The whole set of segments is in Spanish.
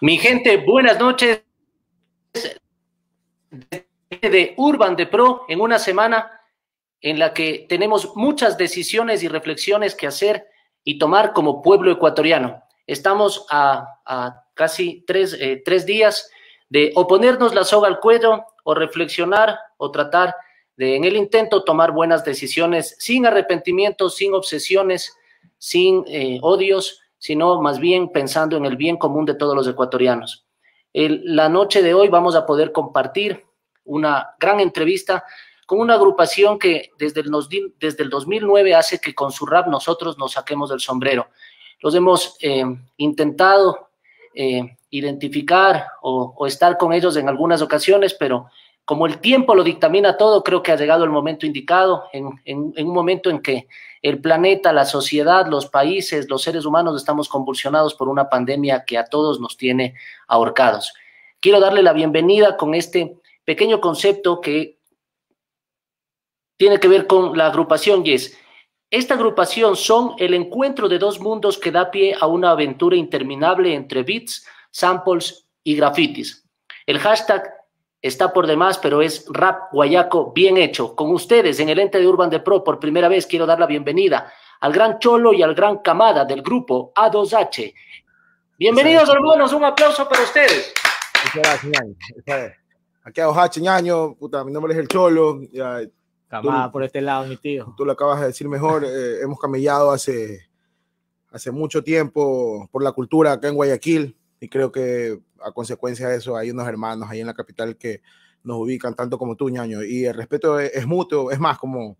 Mi gente, buenas noches. De Urban de Pro, en una semana en la que tenemos muchas decisiones y reflexiones que hacer y tomar como pueblo ecuatoriano. Estamos a, casi eh, tres, días de oponernos la soga al cuello o reflexionar o tratar de en el intento tomar buenas decisiones sin arrepentimiento, sin obsesiones, sin eh, odios, sino más bien pensando en el bien común de todos los ecuatorianos. la noche de hoy vamos a poder compartir una gran entrevista con una agrupación que desde el, desde el 2009 hace que con su rap nosotros nos saquemos del sombrero. Los hemos eh, intentado eh, identificar o, estar con ellos en algunas ocasiones, pero como el tiempo lo dictamina todo, creo que ha llegado el momento indicado, en, un momento en que el planeta, la sociedad, los países, los seres humanos estamos convulsionados por una pandemia que a todos nos tiene ahorcados. Quiero darle la bienvenida con este pequeño concepto que tiene que ver con la agrupación Yes. Esta agrupación son el encuentro de dos mundos que da pie a una aventura interminable entre bits, samples y grafitis. El hashtag está por demás, pero es rap guayaco bien hecho. Con ustedes en el ente de Urban de Pro, por primera vez quiero dar la bienvenida al gran Cholo y al gran Camada del grupo A2H. Bienvenidos, hermanos, un aplauso para ustedes. Muchas gracias, Aquí a Ojache, ñaño, puta, mi nombre es el Cholo. Camada por este lado, mi tío. Tú lo acabas de decir mejor, eh, hemos camellado hace, hace mucho tiempo por la cultura acá en Guayaquil y creo que a consecuencia de eso hay unos hermanos ahí en la capital que nos ubican tanto como tú, ñaño. Y el respeto e-, es, mutuo, es más, como,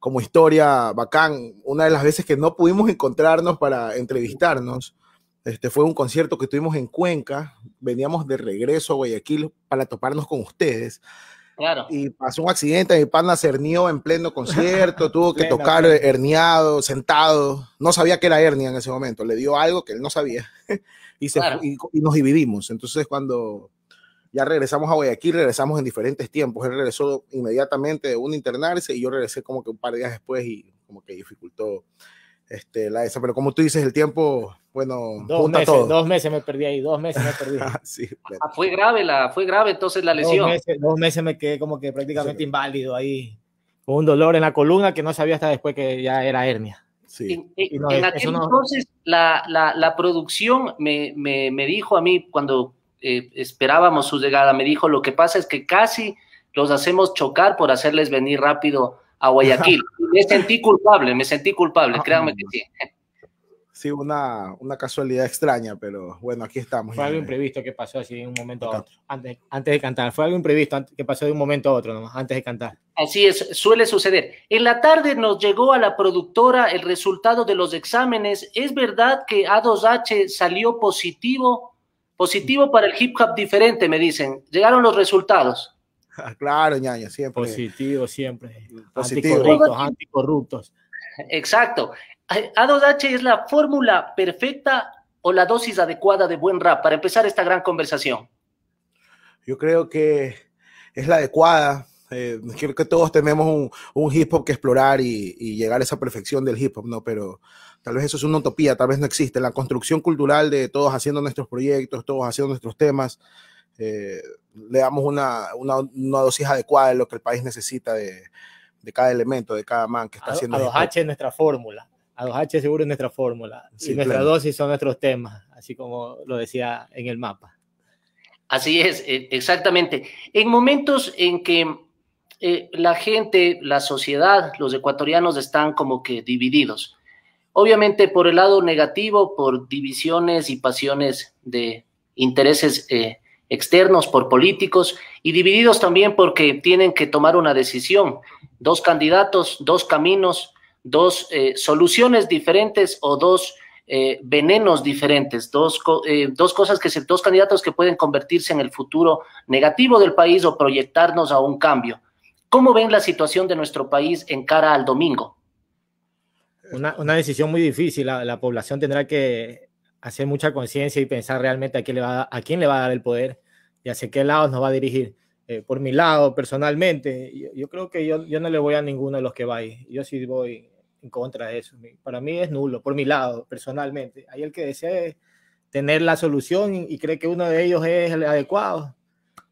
como historia bacán, una de las veces que no pudimos encontrarnos para entrevistarnos. Este fue un concierto que tuvimos en Cuenca, veníamos de regreso a Guayaquil para toparnos con ustedes y pasó un accidente, mi pana se hernió en pleno concierto, tuvo que tocar herniado, sentado. No sabía que era hernia en ese momento, le dio algo que él no sabía. y, se, y, nos dividimos. Entonces, cuando ya regresamos a Guayaquil, regresamos en diferentes tiempos. Él regresó inmediatamente de un internarse y yo regresé como que un par de días después y como que dificultó este, la esa, pero como tú dices, el tiempo, bueno, dos junta meses, todo. dos meses me perdí ahí, dos meses me perdí. Ah, ah, fue grave la, fue grave entonces la lesión. Dos meses, dos meses me quedé como que prácticamente inválido ahí, con un dolor en la columna que no sabía hasta después que ya era hernia. Sí. En, aquel entonces la, la, producción me, me, me, dijo a mí cuando eh, esperábamos su llegada, me dijo lo que pasa es que casi los hacemos chocar por hacerles venir rápido a Guayaquil. me sentí culpable, me sentí culpable, ah, créanme que sí. Sí, una, una, casualidad extraña, pero bueno, aquí estamos. Fue algo eh, imprevisto que pasó así de un momento a otro, antes, antes de cantar. Fue algo imprevisto que pasó de un momento a otro, nomás, antes de cantar. Así es, suele suceder. En la tarde nos llegó a la productora el resultado de los exámenes. ¿Es verdad que A2H salió positivo? Positivo para el hip hop diferente, me dicen. Llegaron los resultados. claro, ñaña, siempre. Positivo, siempre. Positivo. Anticorruptos, anticorruptos. Exacto. a dos h es la fórmula perfecta o la dosis adecuada de buen rap para empezar esta gran conversación. Yo creo que es la adecuada. Eh, creo que todos tenemos un, hip hop que explorar y, llegar a esa perfección del hip hop, ¿no? Pero tal vez eso es una utopía, tal vez no existe. La construcción cultural de todos haciendo nuestros proyectos, todos haciendo nuestros temas, eh, le damos una, dosis adecuada de lo que el país necesita de, cada elemento, de cada man que está haciendo. A los H es nuestra fórmula. A los H seguro es nuestra fórmula. Si nuestra dosis son nuestros temas, así como lo decía en el mapa. Así es, e, exactamente. En momentos en que eh, la gente, la sociedad, los ecuatorianos están como que divididos. Obviamente por el lado negativo, por divisiones y pasiones de intereses eh, externos, por políticos y divididos también porque tienen que tomar una decisión. Dos candidatos, dos caminos, dos eh, soluciones diferentes o dos eh, venenos diferentes, eh, dos, cosas que se, dos candidatos que pueden convertirse en el futuro negativo del país o proyectarnos a un cambio. ¿Cómo ven la situación de nuestro país en cara al domingo? Una, decisión muy difícil. la población tendrá que hacer mucha conciencia y pensar realmente a quién, le va a, quién le va a dar el poder y hacia qué lados nos va a dirigir. Eh, por mi lado, personalmente, yo, creo que yo, no le voy a ninguno de los que va Yo sí voy en contra de eso. Para mí es nulo, por mi lado, personalmente. Hay el que desee tener la solución y cree que uno de ellos es el adecuado.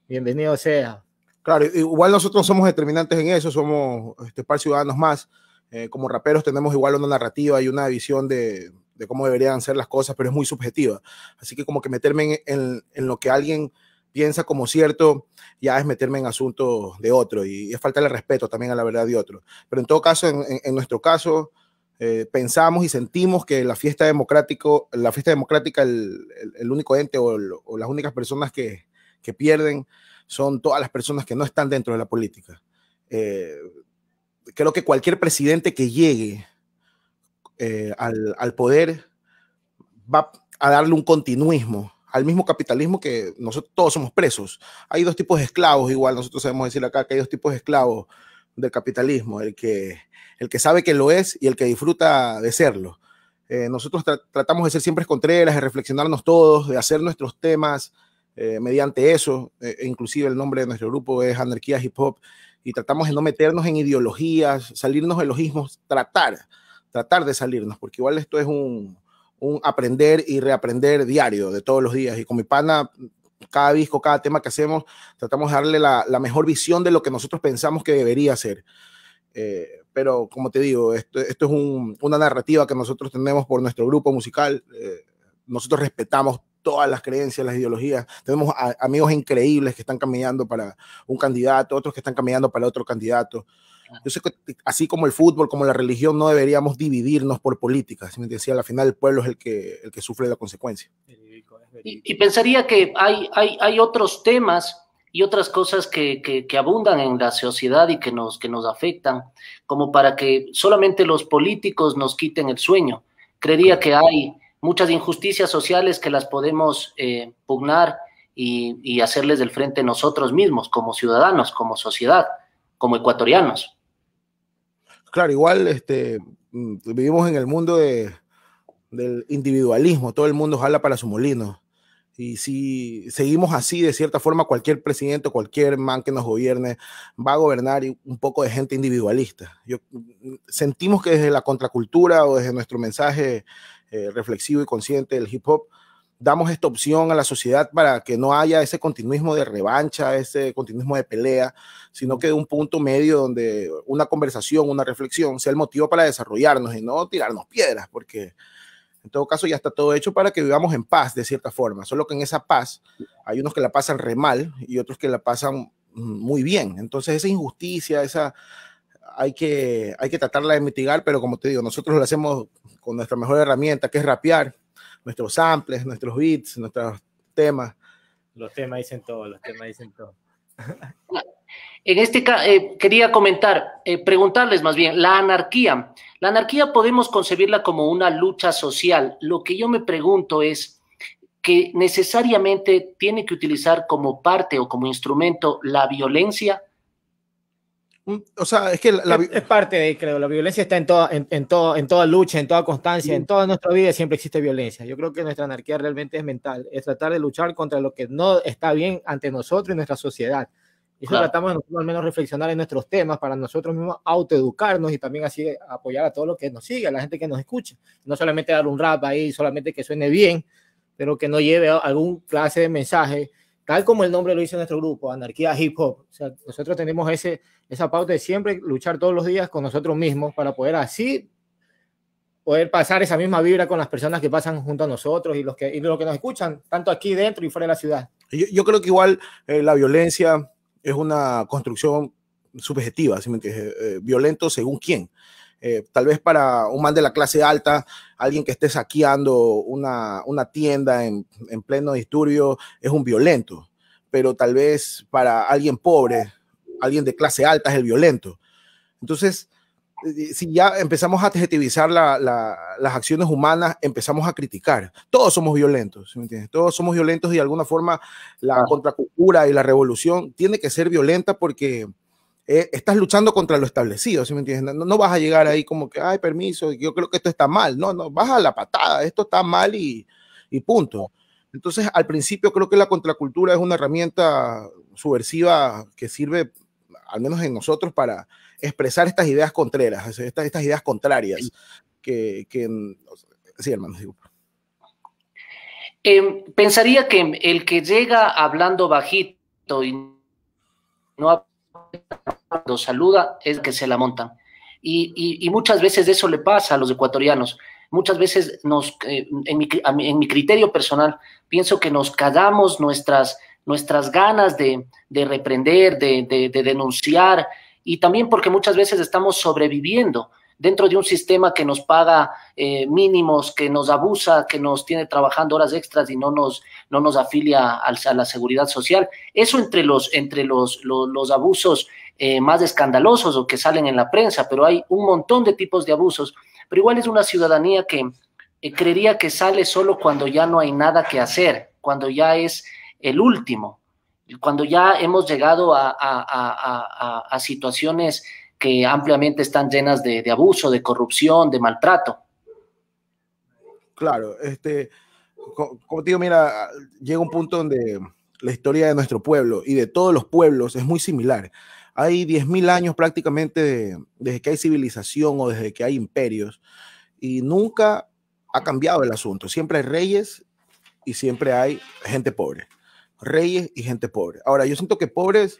Bienvenido sea. Claro, igual nosotros somos determinantes en eso, somos este, par ciudadanos más. Eh, como raperos tenemos igual una narrativa y una visión de, de cómo deberían ser las cosas, pero es muy subjetiva. Así que como que meterme en, lo que alguien piensa como cierto, ya es meterme en asuntos de otro y es falta de respeto también a la verdad de otro. Pero en todo caso, en, nuestro caso, eh, pensamos y sentimos que la fiesta, democrático, la fiesta democrática, el, único ente o, las únicas personas que, pierden son todas las personas que no están dentro de la política. Eh, creo que cualquier presidente que llegue eh, al, poder va a darle un continuismo al mismo capitalismo que nosotros todos somos presos. Hay dos tipos de esclavos, igual nosotros sabemos decir acá que hay dos tipos de esclavos del capitalismo, el que, el que sabe que lo es y el que disfruta de serlo. Eh, nosotros tratamos de ser siempre contreras, de reflexionarnos todos, de hacer nuestros temas eh, mediante eso. E inclusive el nombre de nuestro grupo es Anarquía Hip Hop y tratamos de no meternos en ideologías, salirnos de los ismos, tratar tratar de salirnos, porque igual esto es un, un aprender y reaprender diario de todos los días. Y con mi pana, cada disco, cada tema que hacemos, tratamos de darle la, la mejor visión de lo que nosotros pensamos que debería ser. Eh, pero como te digo, esto, esto es un, una narrativa que nosotros tenemos por nuestro grupo musical. Eh, nosotros respetamos todas las creencias, las ideologías. Tenemos amigos increíbles que están caminando para un candidato, otros que están caminando para otro candidato. Yo sé que así como el fútbol, como la religión, no deberíamos dividirnos por políticas. me decía, al final el pueblo es el que, el que sufre la consecuencia. Y, pensaría que hay, hay, hay, otros temas y otras cosas que, que, abundan en la sociedad y que nos, que nos afectan, como para que solamente los políticos nos quiten el sueño. Creería que hay muchas injusticias sociales que las podemos eh, pugnar y, y hacerles del frente nosotros mismos, como ciudadanos, como sociedad, como ecuatorianos claro, igual este, mm, vivimos en el mundo del individualismo, todo el mundo jala para su molino. Y si seguimos así, de cierta forma, cualquier presidente, cualquier man que nos gobierne, va a gobernar un poco de gente individualista. Yo, mm, sentimos que desde la contracultura o desde nuestro mensaje eh, reflexivo y consciente del hip hop, damos esta opción a la sociedad para que no haya ese continuismo de revancha, ese continuismo de pelea, sino que de un punto medio donde una conversación, una reflexión sea el motivo para desarrollarnos y no tirarnos piedras, porque en todo caso ya está todo hecho para que vivamos en paz de cierta forma, solo que en esa paz hay unos que la pasan re mal y otros que la pasan muy bien. Entonces esa injusticia, esa hay que hay que tratarla de mitigar, pero como te digo, nosotros lo hacemos con nuestra mejor herramienta, que es rapear nuestros samples, nuestros beats, nuestros temas. Los temas dicen todo, los temas dicen todo. En este caso, eh, quería comentar, eh, preguntarles más bien, la anarquía. La anarquía podemos concebirla como una lucha social. Lo que yo me pregunto es que necesariamente tiene que utilizar como parte o como instrumento la violencia. Mm, o sea, es que la, es, parte de, creo, la violencia está en toda, en, todo, en toda lucha, en toda constancia, en toda nuestra vida siempre existe violencia. Yo creo que nuestra anarquía realmente es mental, es tratar de luchar contra lo que no está bien ante nosotros y nuestra sociedad. Y eso tratamos de al menos reflexionar en nuestros temas para nosotros mismos autoeducarnos y también así apoyar a todo lo que nos sigue, a la gente que nos escucha. No solamente dar un rap ahí, solamente que suene bien, pero que no lleve algún clase de mensaje tal como el nombre lo dice nuestro grupo, Anarquía Hip Hop. O sea, nosotros tenemos ese, esa pauta de siempre luchar todos los días con nosotros mismos para poder así poder pasar esa misma vibra con las personas que pasan junto a nosotros y los que, y los que nos escuchan, tanto aquí dentro y fuera de la ciudad. Yo, creo que igual eh, la violencia es una construcción subjetiva, ¿sí? que eh, eh, violento según quién. Eh, tal vez para un man de la clase alta, alguien que esté saqueando una, tienda en, en, pleno disturbio, es un violento, pero tal vez para alguien pobre, alguien de clase alta es el violento. Entonces, eh, si ya empezamos a adjetivizar las acciones humanas, empezamos a criticar. Todos somos violentos, ¿me entiendes? Todos somos violentos y de alguna forma la ah. contracultura y la revolución tiene que ser violenta porque eh, estás luchando contra lo establecido, ¿sí me entiendes? No, vas a llegar ahí como que, ay, permiso, yo creo que esto está mal. No, no, vas a la patada, esto está mal y, y punto. Entonces, al principio creo que la contracultura es una herramienta subversiva que sirve, al menos en nosotros, para expresar estas ideas contreras, estas, estas ideas contrarias. Que, que mm, sí, hermano, em, pensaría que el que llega hablando bajito y no cuando saluda es que se la montan. Y, muchas veces eso le pasa a los ecuatorianos. Muchas veces nos, eh, en, mi, criterio personal, pienso que nos cagamos nuestras, nuestras ganas de, reprender, de, denunciar, y también porque muchas veces estamos sobreviviendo dentro de un sistema que nos paga eh, mínimos, que nos abusa, que nos tiene trabajando horas extras y no nos, no nos afilia a, la seguridad social. Eso entre los, entre los, los abusos eh, más escandalosos o que salen en la prensa, pero hay un montón de tipos de abusos. Pero igual es una ciudadanía que eh, creería que sale solo cuando ya no hay nada que hacer, cuando ya es el último, cuando ya hemos llegado a, situaciones que ampliamente están llenas de, abuso, de corrupción, de maltrato. Claro, este, como te digo, mira, llega un punto donde la historia de nuestro pueblo y de todos los pueblos es muy similar hay 10.000 años prácticamente desde que hay civilización o desde que hay imperios y nunca ha cambiado el asunto. Siempre hay reyes y siempre hay gente pobre. Reyes y gente pobre. Ahora, yo siento que pobres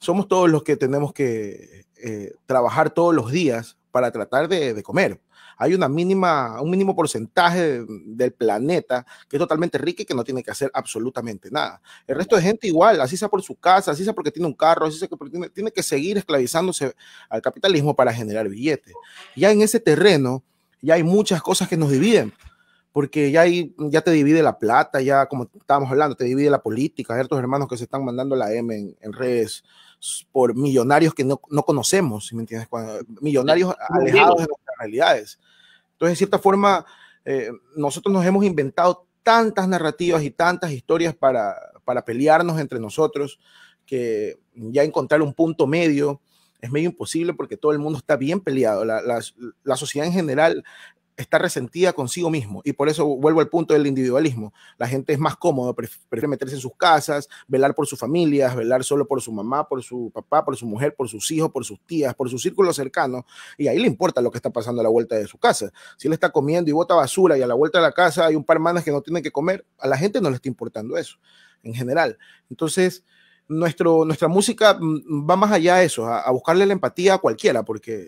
somos todos los que tenemos que eh, trabajar todos los días para tratar de, de comer hay una mínima, un mínimo porcentaje del planeta que es totalmente rico y que no tiene que hacer absolutamente nada. El resto de gente igual, así sea por su casa, así sea porque tiene un carro, así sea porque tiene, que seguir esclavizándose al capitalismo para generar billetes. Ya en ese terreno, ya hay muchas cosas que nos dividen porque ya, hay, ya te divide la plata, ya como estábamos hablando, te divide la política, ciertos hermanos que se están mandando la M en, redes por millonarios que no, no conocemos, ¿me entiendes? millonarios alejados de nuestras realidades. Entonces, de cierta forma, eh, nosotros nos hemos inventado tantas narrativas y tantas historias para, para pelearnos entre nosotros que ya encontrar un punto medio es medio imposible porque todo el mundo está bien peleado. la sociedad en general está resentida consigo mismo. Y por eso vuelvo al punto del individualismo. La gente es más cómoda, prefiere meterse en sus casas, velar por sus familias, velar solo por su mamá, por su papá, por su mujer, por sus hijos, por sus tías, por su círculo cercano. Y ahí le importa lo que está pasando a la vuelta de su casa. Si él está comiendo y bota basura y a la vuelta de la casa hay un par de manas que no tienen que comer, a la gente no le está importando eso en general. Entonces... Nuestro, nuestra música mm, va más allá de eso, a buscarle la empatía a cualquiera, porque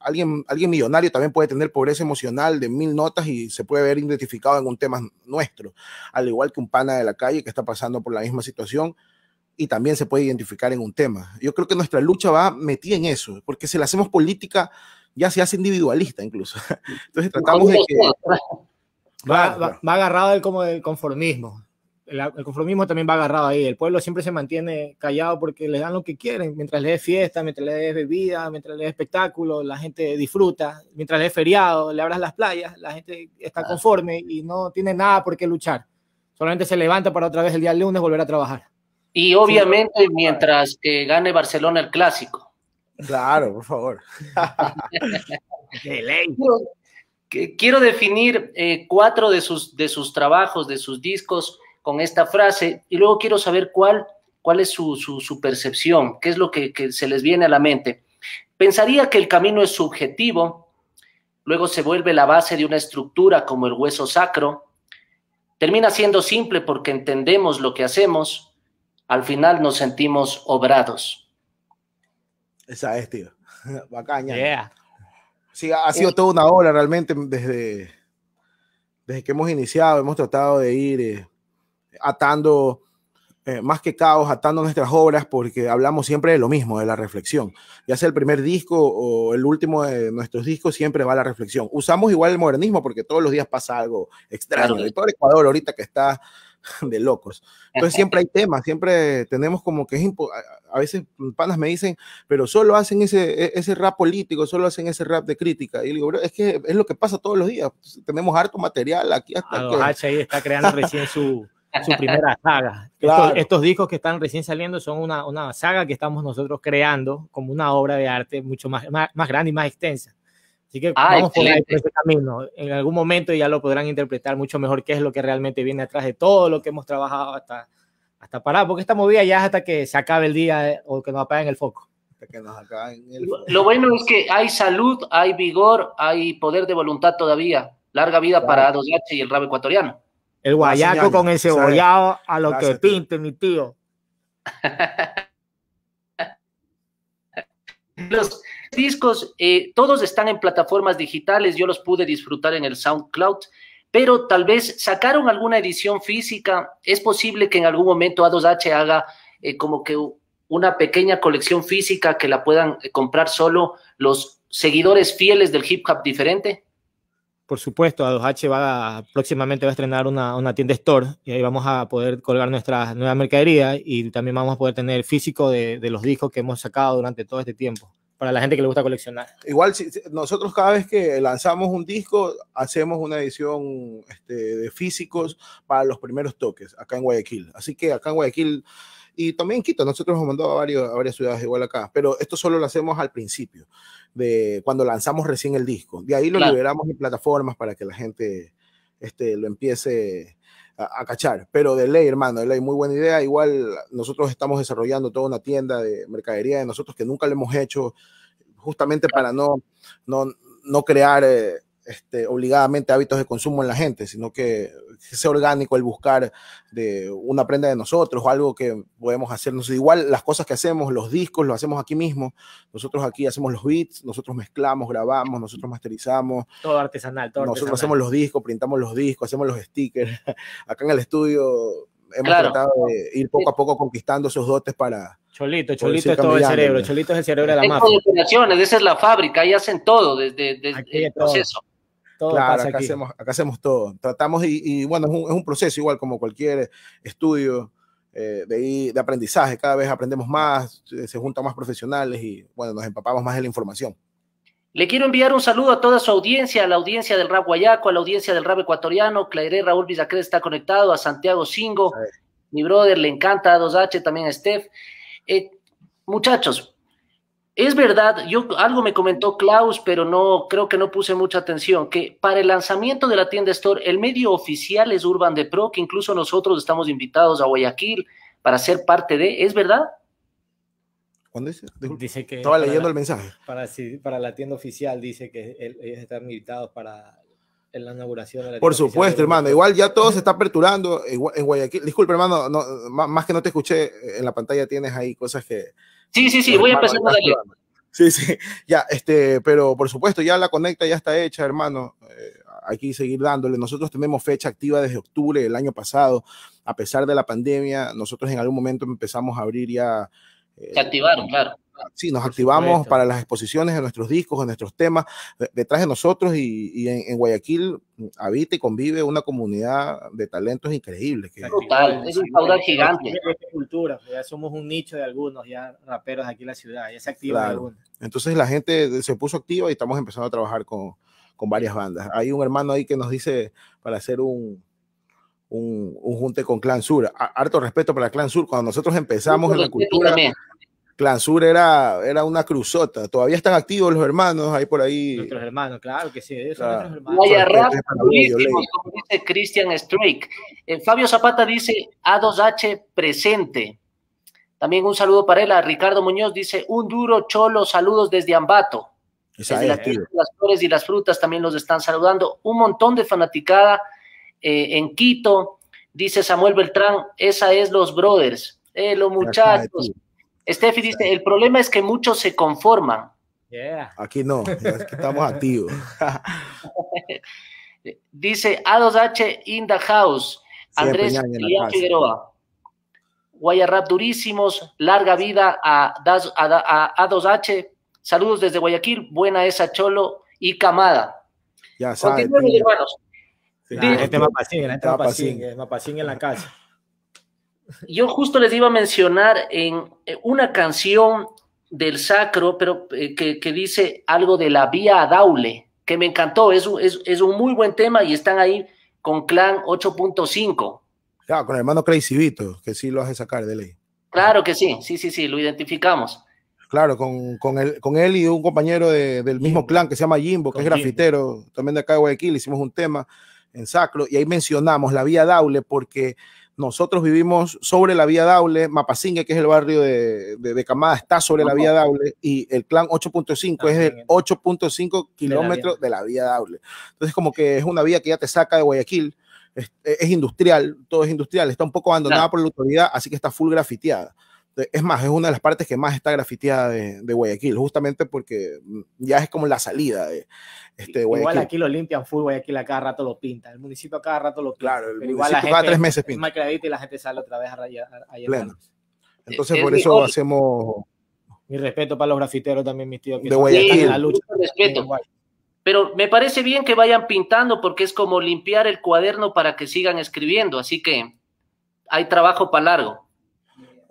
alguien, alguien millonario también puede tener pobreza emocional de mil notas y se puede ver identificado en un tema nuestro, al igual que un pana de la calle que está pasando por la misma situación y también se puede identificar en un tema. Yo creo que nuestra lucha va metida en eso, porque si la hacemos política, ya se hace individualista incluso. Entonces tratamos de que... Va, va, agarrado el, como del conformismo el, conformismo también va agarrado ahí. El pueblo siempre se mantiene callado porque les dan lo que quieren. Mientras les des fiesta, mientras les des bebida, mientras les des espectáculo, la gente disfruta. Mientras les feriado, le abras las playas, la gente está conforme y no tiene nada por qué luchar. Solamente se levanta para otra vez el día lunes volver a trabajar. Y obviamente mientras que eh, gane Barcelona el clásico. Claro, por favor. quiero, quiero definir eh, cuatro de sus, de sus trabajos, de sus discos con esta frase y luego quiero saber cuál, cuál es su, percepción, qué es lo que, se les viene a la mente. Pensaría que el camino es subjetivo, luego se vuelve la base de una estructura como el hueso sacro, termina siendo simple porque entendemos lo que hacemos, al final nos sentimos obrados. Esa es, tío. Bacaña. Sí, ha sido toda una hora realmente desde, desde que hemos iniciado, hemos tratado de ir eh, atando eh, más que caos, atando nuestras obras, porque hablamos siempre de lo mismo, de la reflexión. Ya sea el primer disco o el último de nuestros discos, siempre va la reflexión. Usamos igual el modernismo porque todos los días pasa algo extraño. Y Ecuador ahorita que está de locos. Entonces siempre hay temas, siempre tenemos como que a veces panas me dicen, pero solo hacen ese, e, ese rap político, solo hacen ese rap de crítica. Y digo, es que es lo que pasa todos los días. Tenemos harto material aquí hasta que... H ahí está creando recién su su primera saga. Estos, discos que están recién saliendo son una, una, saga que estamos nosotros creando como una obra de arte mucho más, más, grande y más extensa. Así que ah, vamos por, ese camino. En algún momento ya lo podrán interpretar mucho mejor qué es lo que realmente viene atrás de todo lo que hemos trabajado hasta, hasta parar, porque esta movida ya hasta que se acabe el día eh, o que nos apaguen el foco. el Lo bueno es que hay salud, hay vigor, hay poder de voluntad todavía. Larga vida para 2H y el rabo ecuatoriano. El guayaco con el cebollado a lo que pinte, mi tío. Los discos, eh, todos están en plataformas digitales, yo los pude disfrutar en el SoundCloud, pero tal vez sacaron alguna edición física, es posible que en algún momento A2H haga eh, como que una pequeña colección física que la puedan eh, comprar solo los seguidores fieles del hip hop diferente por supuesto, A2H va próximamente va a estrenar una, una, tienda store y ahí vamos a poder colgar nuestra nueva mercadería y también vamos a poder tener físico de, los discos que hemos sacado durante todo este tiempo para la gente que le gusta coleccionar. Igual, nosotros cada vez que lanzamos un disco, hacemos una edición este, de físicos para los primeros toques acá en Guayaquil. Así que acá en Guayaquil y también Quito. Nosotros hemos mandado a, varias ciudades igual acá, pero esto solo lo hacemos al principio, de cuando lanzamos recién el disco. De ahí lo liberamos en plataformas para que la gente este, lo empiece a, cachar. Pero de ley, hermano, de ley, muy buena idea. Igual nosotros estamos desarrollando toda una tienda de mercadería de nosotros que nunca lo hemos hecho, justamente para no, no, crear... Eh, este, obligadamente hábitos de consumo en la gente, sino que, sea orgánico el buscar de una prenda de nosotros o algo que podemos hacernos. Igual las cosas que hacemos, los discos, lo hacemos aquí mismo. Nosotros aquí hacemos los beats, nosotros mezclamos, grabamos, nosotros masterizamos. Todo artesanal, todo Nosotros hacemos los discos, printamos los discos, hacemos los stickers. Acá en el estudio hemos tratado de ir poco a poco conquistando esos dotes para. Cholito, Cholito es todo el cerebro, Cholito es el cerebro de la mafia. esa es la fábrica, ahí hacen todo desde, el proceso claro, acá, Hacemos, acá hacemos todo. Tratamos y, bueno, es un, proceso igual como cualquier estudio eh, de, aprendizaje. Cada vez aprendemos más, eh, se juntan más profesionales y bueno, nos empapamos más de la información. Le quiero enviar un saludo a toda su audiencia, a la audiencia del rap guayaco, a la audiencia del rap ecuatoriano. Clairé Raúl Villacrés está conectado, a Santiago Cingo, mi brother, le encanta, a 2H, también a Steph. Eh, muchachos, es verdad, yo algo me comentó Klaus, pero no creo que no puse mucha atención, que para el lanzamiento de la tienda Store, el medio oficial es Urban de Pro, que incluso nosotros estamos invitados a Guayaquil para ser parte de, ¿es verdad? ¿Cuándo dice? dice que Estaba leyendo el mensaje. Para, la tienda oficial dice que ellos están invitados para la inauguración de la Por supuesto, hermano. Igual ya todo se está aperturando en Guayaquil. Disculpe, hermano, más que no te escuché, eh, en la pantalla tienes ahí cosas que, Sí, sí, sí, voy a empezar a darle. Sí, sí, ya, este, pero por supuesto, ya la conecta ya está hecha, hermano. Eh, hay que seguir dándole. Nosotros tenemos fecha activa desde octubre del año pasado. A pesar de la pandemia, nosotros en algún momento empezamos a abrir ya. Eh, Se activaron, claro sí, nos activamos para las exposiciones de nuestros discos, de nuestros temas, detrás de nosotros y, en, Guayaquil mm, habita y convive una comunidad de talentos increíbles. Total, es un caudal gigante. Cultura, ya somos un nicho de algunos ya raperos aquí en la ciudad, ya se activa Entonces la gente se puso activa y estamos empezando a trabajar con, varias bandas. Hay un hermano ahí que nos dice para hacer un, un, un junte con Clan Sur. Harto respeto para Clan Sur. Cuando nosotros empezamos en la cultura, Clan Sur era, era una cruzota. Todavía están activos los hermanos ahí por ahí. Nuestros hermanos, claro que sí. Ellos hermanos. Este como dice Christian Strake. Eh, Fabio Zapata dice A2H presente. También un saludo para él a Ricardo Muñoz. Dice un duro cholo, saludos desde Ambato. las flores y las frutas también los están saludando. Un montón de fanaticada eh, en Quito. Dice Samuel Beltrán, esa es los brothers. Eh, los muchachos. Steffi dice, el problema es que muchos se conforman. Aquí no, estamos activos. dice A2H in house, Andrés y Figueroa. durísimos, larga vida a, a, 2 h Saludos desde Guayaquil, buena esa Cholo y Camada. Ya sabes. Ah, este, este, este eh, mapacín, en la casa. Yo justo les iba a mencionar en eh, una canción del Sacro, pero eh, que, que, dice algo de la vía a Daule, que me encantó, es, es, es, un muy buen tema y están ahí con Clan 8.5. Claro, con el hermano Crazy Vito, que sí lo hace sacar de ley. Claro que sí, sí, sí, sí, lo identificamos. Claro, con, con, el, con él y un compañero del mismo clan que se llama Jimbo, que es grafitero, también de acá de Guayaquil, hicimos un tema en Sacro y ahí mencionamos la vía Daule porque nosotros vivimos sobre la vía Daule, Mapasingue, que es el barrio de, de, Camada, está sobre la vía Daule y el clan 8.5 es el 8.5 kilómetros de la vía Daule. Entonces, como que es una vía que ya te saca de Guayaquil, es, industrial, todo es industrial, está un poco abandonada por la autoridad, así que está full grafiteada. Eh, es más, es una de las partes que más está grafiteada de, Guayaquil, justamente porque mm, ya es como la salida de este, Guayaquil. Igual aquí lo limpian full, Guayaquil a cada rato lo pinta, el municipio a cada rato lo pinta. Claro, igual la cada gente, tres meses pinta. y la gente sale otra vez a rayar. Entonces, por eso hacemos... Mi respeto para los grafiteros también, mis tíos. de Guayaquil. Pero me parece bien que vayan pintando porque es como limpiar el cuaderno para que sigan escribiendo, así que hay trabajo para largo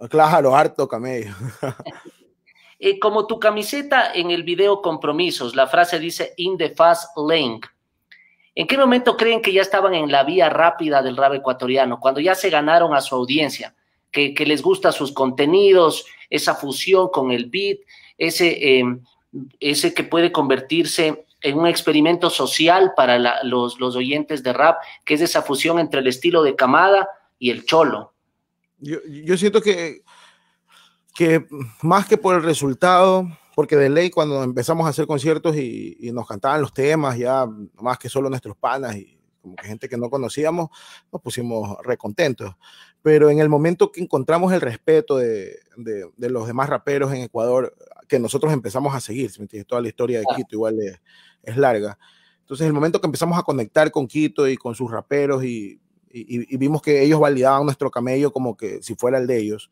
clájalo harto camello. Eh, como tu camiseta en el video Compromisos, la frase dice In the Fast Lane. ¿En qué momento creen que ya estaban en la vía rápida del rap ecuatoriano? Cuando ya se ganaron a su audiencia, que, les gusta sus contenidos, esa fusión con el beat, ese, em, que puede convertirse en un experimento social para los oyentes de rap, que es esa fusión entre el estilo de Camada y el Cholo. Yo, siento que, que más que por el resultado, porque de ley cuando empezamos a hacer conciertos y, nos cantaban los temas, ya más que solo nuestros panas y como que gente que no conocíamos, nos pusimos recontentos. Pero en el momento que encontramos el respeto de, los demás raperos en Ecuador, que nosotros empezamos a seguir, toda la historia de Quito igual es, es larga. Entonces, el momento que empezamos a conectar con Quito y con sus raperos y y, vimos que ellos validaban nuestro camello como que si fuera el de ellos.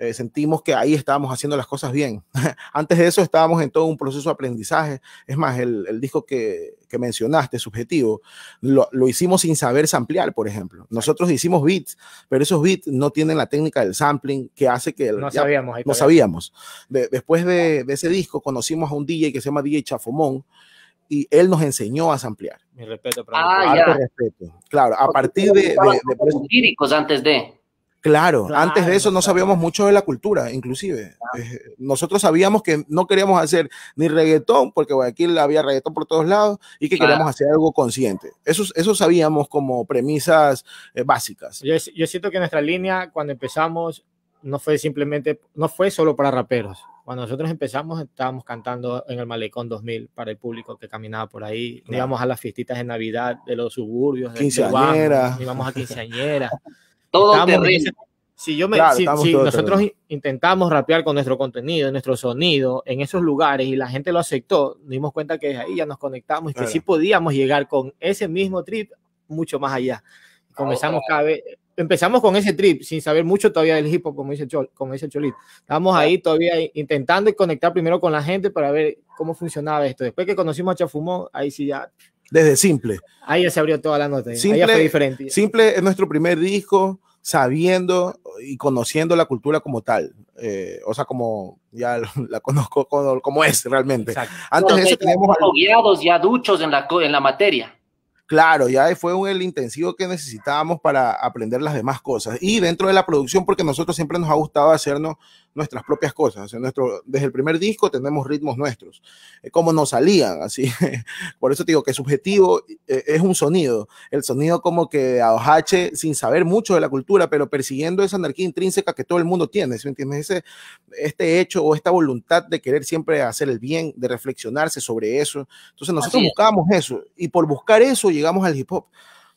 Eh, sentimos que ahí estábamos haciendo las cosas bien. Antes de eso estábamos en todo un proceso de aprendizaje. Es más, el, disco que, mencionaste, subjetivo, lo, lo, hicimos sin saber samplear, por ejemplo. Nosotros hicimos beats, pero esos beats no tienen la técnica del sampling que hace que... no sabíamos. no sabíamos. después de, de, ese disco conocimos a un DJ que se llama DJ Chafomón, y él nos enseñó a ampliar. Mi respeto, ah, ya. Claro, a partir de, de, de, antes de. Claro, antes de eso no sabíamos mucho de la cultura, inclusive. Ah. Eh, nosotros sabíamos que no queríamos hacer ni reggaetón, porque aquí había reggaetón por todos lados, y que queríamos ah. hacer algo consciente. Eso, eso sabíamos como premisas eh, básicas. Yo, yo siento que nuestra línea, cuando empezamos, no fue simplemente, no fue solo para raperos cuando nosotros empezamos, estábamos cantando en el Malecón 2000 para el público que caminaba por ahí. Íbamos a las fiestitas de Navidad de los suburbios. De quinceañeras. Íbamos a quinceañeras. Todo terrible. Si, yo me, si, nosotros intentamos rapear con nuestro contenido, nuestro sonido en esos lugares y la gente lo aceptó, nos dimos cuenta que ahí ya nos conectamos y que sí podíamos llegar con ese mismo trip mucho más allá. Comenzamos cada vez, empezamos con ese trip sin saber mucho todavía del hip hop, como dice, Chol, como dice Cholito Estábamos ahí todavía intentando conectar primero con la gente para ver cómo funcionaba esto. Después que conocimos a Chafumón, ahí sí ya. Desde simple. Ahí ya se abrió toda la nota. Simple, ya fue diferente. Simple es nuestro primer disco sabiendo y conociendo la cultura como tal. Eh, o sea, como ya la conozco como, es realmente. Antes de eso tenemos... Guiados ya duchos en la, en la materia. Claro, ya fue un, el intensivo que necesitábamos para aprender las demás cosas. Y dentro de la producción, porque nosotros siempre nos ha gustado hacernos nuestras propias cosas. En nuestro, desde el primer disco tenemos ritmos nuestros, eh, como nos salían, así. Por eso digo que subjetivo eh, es un sonido, el sonido como que a Ojache, sin saber mucho de la cultura, pero persiguiendo esa anarquía intrínseca que todo el mundo tiene, entiendes? Ese, este hecho o esta voluntad de querer siempre hacer el bien, de reflexionarse sobre eso. Entonces nosotros buscamos eso y por buscar eso llegamos al hip hop.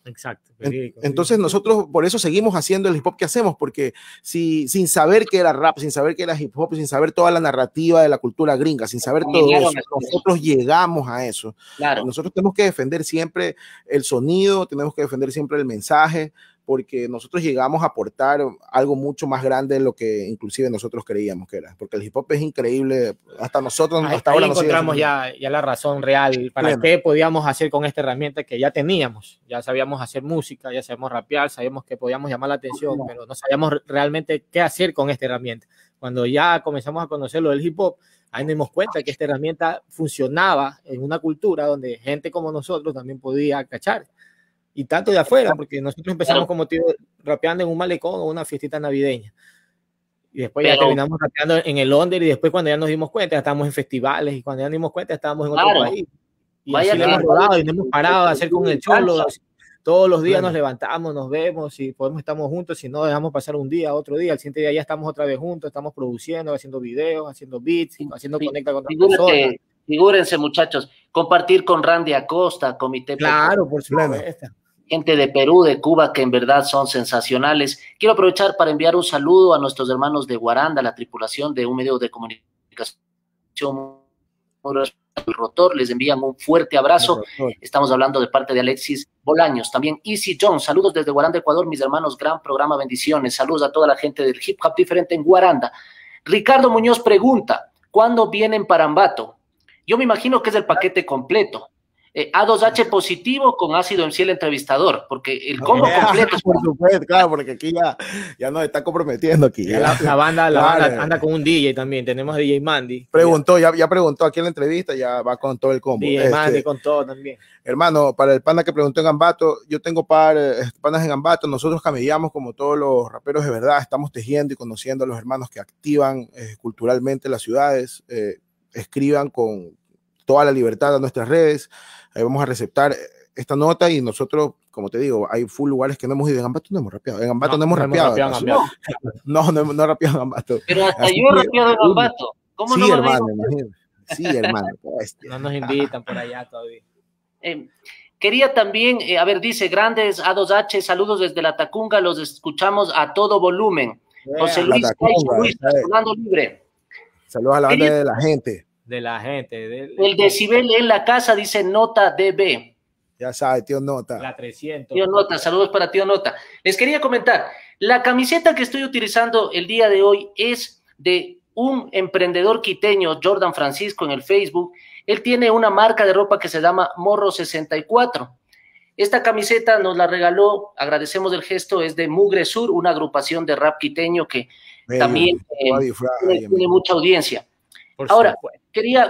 Exacto. Entonces nosotros por eso seguimos haciendo el hip hop que hacemos, porque si, sin saber que era rap, sin saber que era hip hop, sin saber toda la narrativa de la cultura gringa, sin saber todo eso, nosotros llegamos a eso. Claro. Nosotros tenemos que defender siempre el sonido, tenemos que defender siempre el mensaje, porque nosotros llegamos a aportar algo mucho más grande de lo que inclusive nosotros creíamos que era, porque el hip hop es increíble, hasta nosotros no hasta ahí encontramos ya, ya la razón real para qué podíamos hacer con esta herramienta que ya teníamos, ya sabíamos hacer música, ya sabíamos rapear, sabíamos que podíamos llamar la atención, pero no sabíamos realmente qué hacer con esta herramienta. Cuando ya comenzamos a conocer lo del hip hop, ahí nos dimos cuenta que esta herramienta funcionaba en una cultura donde gente como nosotros también podía cachar y tanto de afuera, porque nosotros empezamos como tío rapeando en un malecón o una fiestita navideña. Y después ya terminamos rapeando en el Londres y después cuando ya nos dimos cuenta, estamos en festivales y cuando ya nos dimos cuenta, estábamos en otro país. Y así hemos rodado y no hemos parado de hacer con el cholo. Todos los días nos levantamos, nos vemos, y podemos estamos juntos, si no dejamos pasar un día, otro día, al siguiente día ya estamos otra vez juntos, estamos produciendo, haciendo videos, haciendo beats, haciendo conecta con otras personas. Figúrense muchachos, compartir con Randy Acosta, Comité. Claro, por supuesto gente de Perú, de Cuba, que en verdad son sensacionales. Quiero aprovechar para enviar un saludo a nuestros hermanos de Guaranda, la tripulación de un medio de comunicación rotor, les envían un fuerte abrazo. Estamos hablando de parte de Alexis Bolaños, también Easy John, saludos desde Guaranda, Ecuador, mis hermanos, gran programa, bendiciones, saludos a toda la gente del Hip Hop Diferente en Guaranda. Ricardo Muñoz pregunta, ¿cuándo vienen para Ambato? Yo me imagino que es el paquete completo, a2H eh, positivo con ácido en cielo entrevistador, porque el combo ah, completo. Es... claro, porque aquí ya, ya nos está comprometiendo aquí. La, banda, anda con un DJ también, tenemos a DJ Mandy. Preguntó, ya, ya preguntó aquí en la entrevista, ya va con todo el combo. DJ este, Mandy con todo también. Hermano, para el panda que preguntó en Gambato, yo tengo par, eh, pandas en Gambato, nosotros camellamos como todos los raperos de verdad, estamos tejiendo y conociendo a los hermanos que activan eh, culturalmente las ciudades, escriban con, toda la libertad a nuestras redes. vamos a receptar esta nota y nosotros, como te digo, hay full lugares que no hemos ido. En Gambato no hemos rapeado. En Gambato no, hemos rapeado. No, no, no, rapeado en Gambato. Pero hasta yo he rapeado en Gambato. ¿Cómo sí, no hermano, imagínate. Sí, hermano. Pues, este. no nos invitan por allá todavía. Eh, quería también, eh, a ver, dice Grandes A2H, saludos desde la Tacunga, los escuchamos a todo volumen. José Luis, Luis, Libre. Saludos a la banda de la gente de la gente. el decibel en la casa dice nota DB. Ya sabe, tío Nota. La 300. Tío Nota, saludos para tío Nota. Les quería comentar, la camiseta que estoy utilizando el día de hoy es de un emprendedor quiteño, Jordan Francisco, en el Facebook. Él tiene una marca de ropa que se llama Morro 64. Esta camiseta nos la regaló, agradecemos el gesto, es de Mugre Sur, una agrupación de rap quiteño que también eh, tiene, mucha audiencia. Ahora,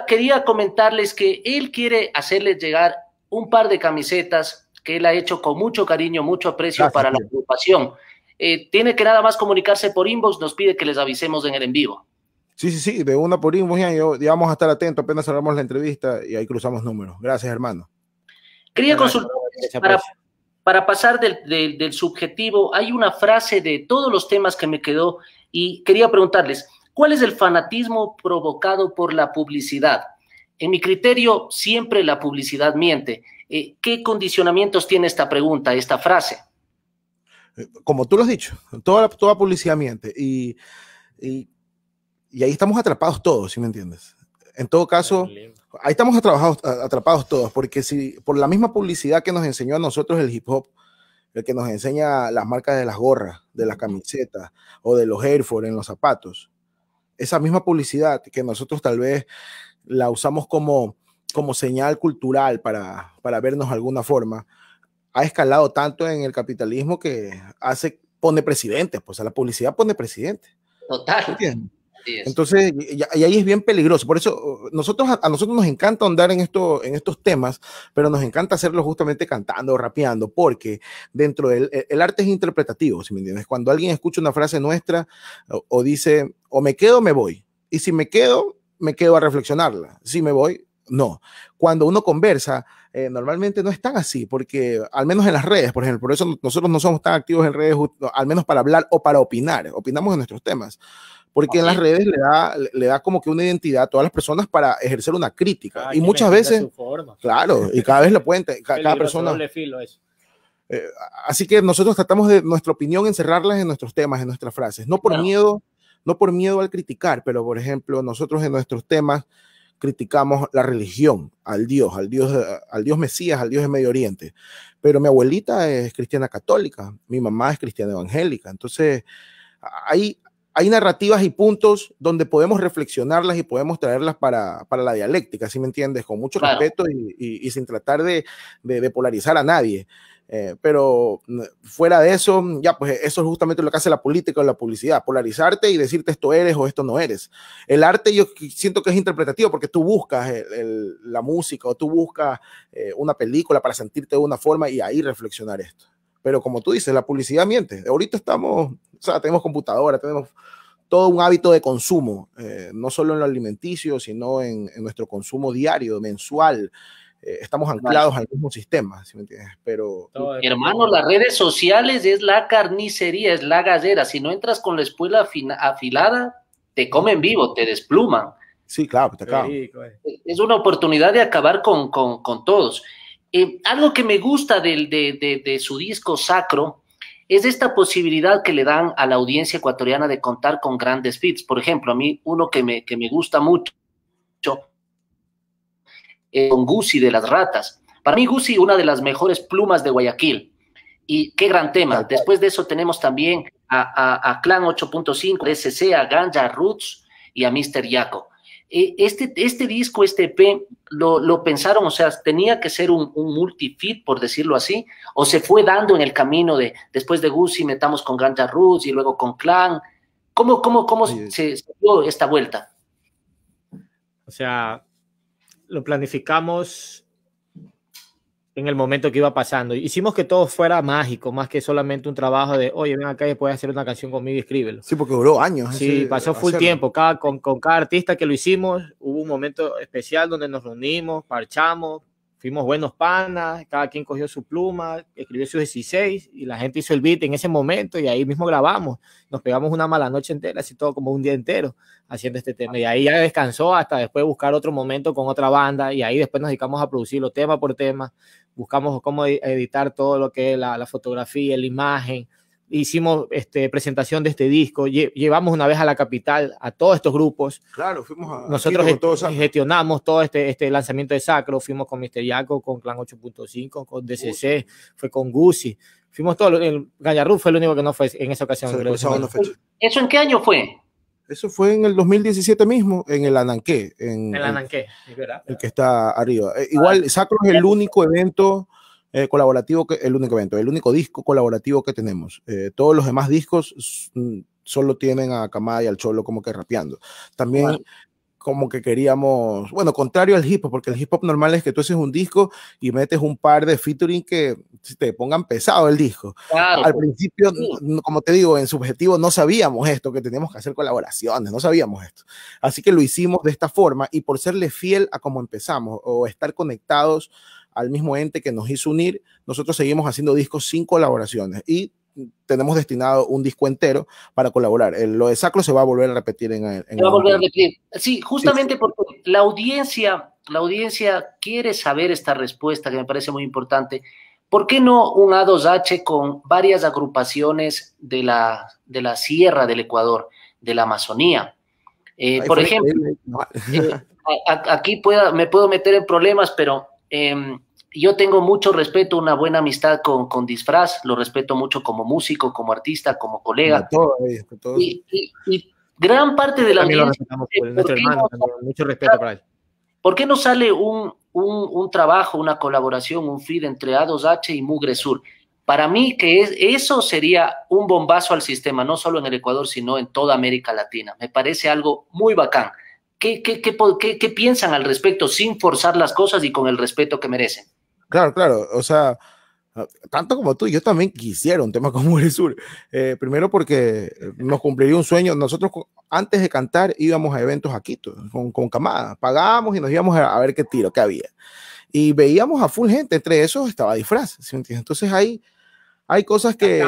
quería, comentarles que él quiere hacerles llegar un par de camisetas que él ha hecho con mucho cariño, mucho aprecio para la agrupación. Eh, tiene que nada más comunicarse por inbox, nos pide que les avisemos en el en vivo. Sí, sí, sí, de una por inbox, ya, vamos a estar atentos, apenas cerramos la entrevista y ahí cruzamos números. Gracias, hermano. Quería consultar para, pasar del subjetivo, hay una frase de todos los temas que me quedó y quería preguntarles, ¿Cuál es el fanatismo provocado por la publicidad? En mi criterio, siempre la publicidad miente. Eh, ¿Qué condicionamientos tiene esta pregunta, esta frase? Eh, como tú lo has dicho, toda, toda publicidad miente. Y, y, ahí estamos atrapados todos, si me entiendes. En todo caso, ahí estamos atrapados, atrapados todos, porque si por la misma publicidad que nos enseñó a nosotros el hip hop, el que nos enseña las marcas de las gorras, de las camisetas o de los Air Force en los zapatos, esa misma publicidad que nosotros tal vez la usamos como, como señal cultural para, para vernos de alguna forma, ha escalado tanto en el capitalismo que hace, pone presidente. pues a la publicidad pone presidente. Total. Entonces, y, ahí es bien peligroso. Por eso, uh, nosotros, a nosotros nos encanta andar en, esto, en estos temas, pero nos encanta hacerlo justamente cantando, rapeando, porque dentro del arte es interpretativo, si me entiendes? Cuando alguien escucha una frase nuestra o dice, o me quedo me voy. Y si me quedo, me quedo a reflexionarla. Si me voy, no. Cuando uno conversa, eh, normalmente no es tan así, porque al menos en las redes, por ejemplo, por eso nosotros no somos tan activos en redes, al menos para hablar o para opinar, opinamos en nuestros temas, porque en las redes le da, le da como que una identidad a todas las personas para ejercer una crítica. Ah, y muchas veces, claro, y cada vez lo pueden, cada, persona... Eh, así que nosotros tratamos de nuestra opinión encerrarlas en nuestros temas, en nuestras frases, no por miedo no por miedo al criticar, pero por ejemplo, nosotros en nuestros temas criticamos la religión, al Dios, al Dios, al Dios Mesías, al Dios de Medio Oriente. Pero mi abuelita es cristiana católica, mi mamá es cristiana evangélica. Entonces, hay, hay narrativas y puntos donde podemos reflexionarlas y podemos traerlas para, para la dialéctica, si me entiendes? Con mucho respeto y, sin tratar de polarizar a nadie. Eh, pero mm, fuera de eso, mm, ya, pues eso es justamente lo que hace la política o la publicidad, polarizarte y decirte esto eres o esto no eres. El arte yo siento que es interpretativo porque tú buscas la música o tú buscas eh, una película para sentirte de una forma y ahí reflexionar esto. Pero como tú dices, la publicidad miente. Ahorita estamos, o sea, tenemos computadora, tenemos todo un hábito de consumo, eh, no solo en lo alimenticio, sino en, en nuestro consumo diario, mensual. Eh, estamos anclados al mismo sistema, si me entiendes, pero... hermano, las redes sociales es la carnicería, es la gallera, si no entras con la espuela afilada, te comen vivo, te despluman. Sí, claro, pues, te acaban. Eh. Es una oportunidad de acabar con, todos. Eh, algo que me gusta del, de, su disco Sacro es esta posibilidad que le dan a la audiencia ecuatoriana de contar con grandes feeds. Por ejemplo, a mí uno que que me gusta mucho eh, con Gusi de las ratas. Para mí, Gusi, una de las mejores plumas de Guayaquil. Y qué gran tema. Después de eso tenemos también a, Clan 8.5, a Ganja, Roots y a Mr. Yaco. Eh, este, este disco, este EP, lo, pensaron, o sea, tenía que ser un, multi-fit, por decirlo así, o se fue dando en el camino de después de Gucci metamos con Ganja Roots y luego con Clan. ¿Cómo, cómo, cómo se, se dio esta vuelta? O sea, lo planificamos en el momento que iba pasando. Hicimos que todo fuera mágico, más que solamente un trabajo de, oye, ven acá y puedes hacer una canción conmigo y escríbelo. Sí, porque duró años. Sí, pasó full tiempo. Cada, con, con, cada artista que lo hicimos, hubo un momento especial donde nos reunimos, parchamos, fuimos buenos panas, cada quien cogió su pluma, escribió sus 16 y la gente hizo el beat en ese momento y ahí mismo grabamos. Nos pegamos una mala noche entera, así todo como un día entero haciendo este tema. Y ahí ya descansó hasta después buscar otro momento con otra banda y ahí después nos dedicamos a producirlo tema por tema. Buscamos cómo editar todo lo que es la, la fotografía, la imagen, hicimos este, presentación de este disco, llevamos una vez a la capital a todos estos grupos. Claro, fuimos a... Nosotros gestionamos todo este, este lanzamiento de Sacro, fuimos con Misteriaco, con Clan 8.5, con DCC, fue con gusi fuimos todos, el fue el único que no fue en esa ocasión. ¿Eso en qué año fue? Eso fue en el 2017 mismo, en el Ananqué. En el Ananqué, El que está arriba. Eh, igual, ah, Sacro es el único evento eh, colaborativo, que el único evento, el único disco colaborativo que tenemos. Eh, todos los demás discos mm, solo tienen a Camay y al Cholo como que rapeando. También como que queríamos, bueno, contrario al hip hop, porque el hip hop normal es que tú haces un disco y metes un par de featuring que te pongan pesado el disco. al principio, como te digo, en subjetivo no sabíamos esto, que teníamos que hacer colaboraciones, no sabíamos esto. Así que lo hicimos de esta forma y por serle fiel a cómo empezamos o estar conectados al mismo ente que nos hizo unir, nosotros seguimos haciendo discos sin colaboraciones y tenemos destinado un disco entero para colaborar. lo de Sacro se va a volver a repetir en, en Sí, justamente porque la audiencia, la audiencia quiere saber esta respuesta que me parece muy importante. ¿Por qué no un A2H con varias agrupaciones de la, de la sierra del Ecuador, de la Amazonía? Eh, por ejemplo, eh, aquí pueda, me puedo meter en problemas, pero em, yo tengo mucho respeto, una buena amistad con, con Disfraz, lo respeto mucho como músico, como artista, como colega. Todo, todo. Y, y, gran parte de la audiencia... hermano, mucho respeto para él. ¿Por qué no sale un, un, trabajo, una colaboración, un feed entre A2H y Mugre Sur? Para mí que es, eso sería un bombazo al sistema, no solo en el Ecuador, sino en toda América Latina. Me parece algo muy bacán. qué, qué, qué piensan al respecto sin forzar las cosas y con el respeto que merecen? Claro, claro, o sea, ah, tanto como tú, yo también quisiera un tema como el sur. Eh, primero porque eh, nos cumpliría un sueño. Nosotros antes de cantar íbamos a eventos a Quito con, con camada. Pagábamos y nos íbamos a, ver qué tiro, que había. Y veíamos a full gente. Entre esos estaba disfraz. Entonces ahí hay cosas que...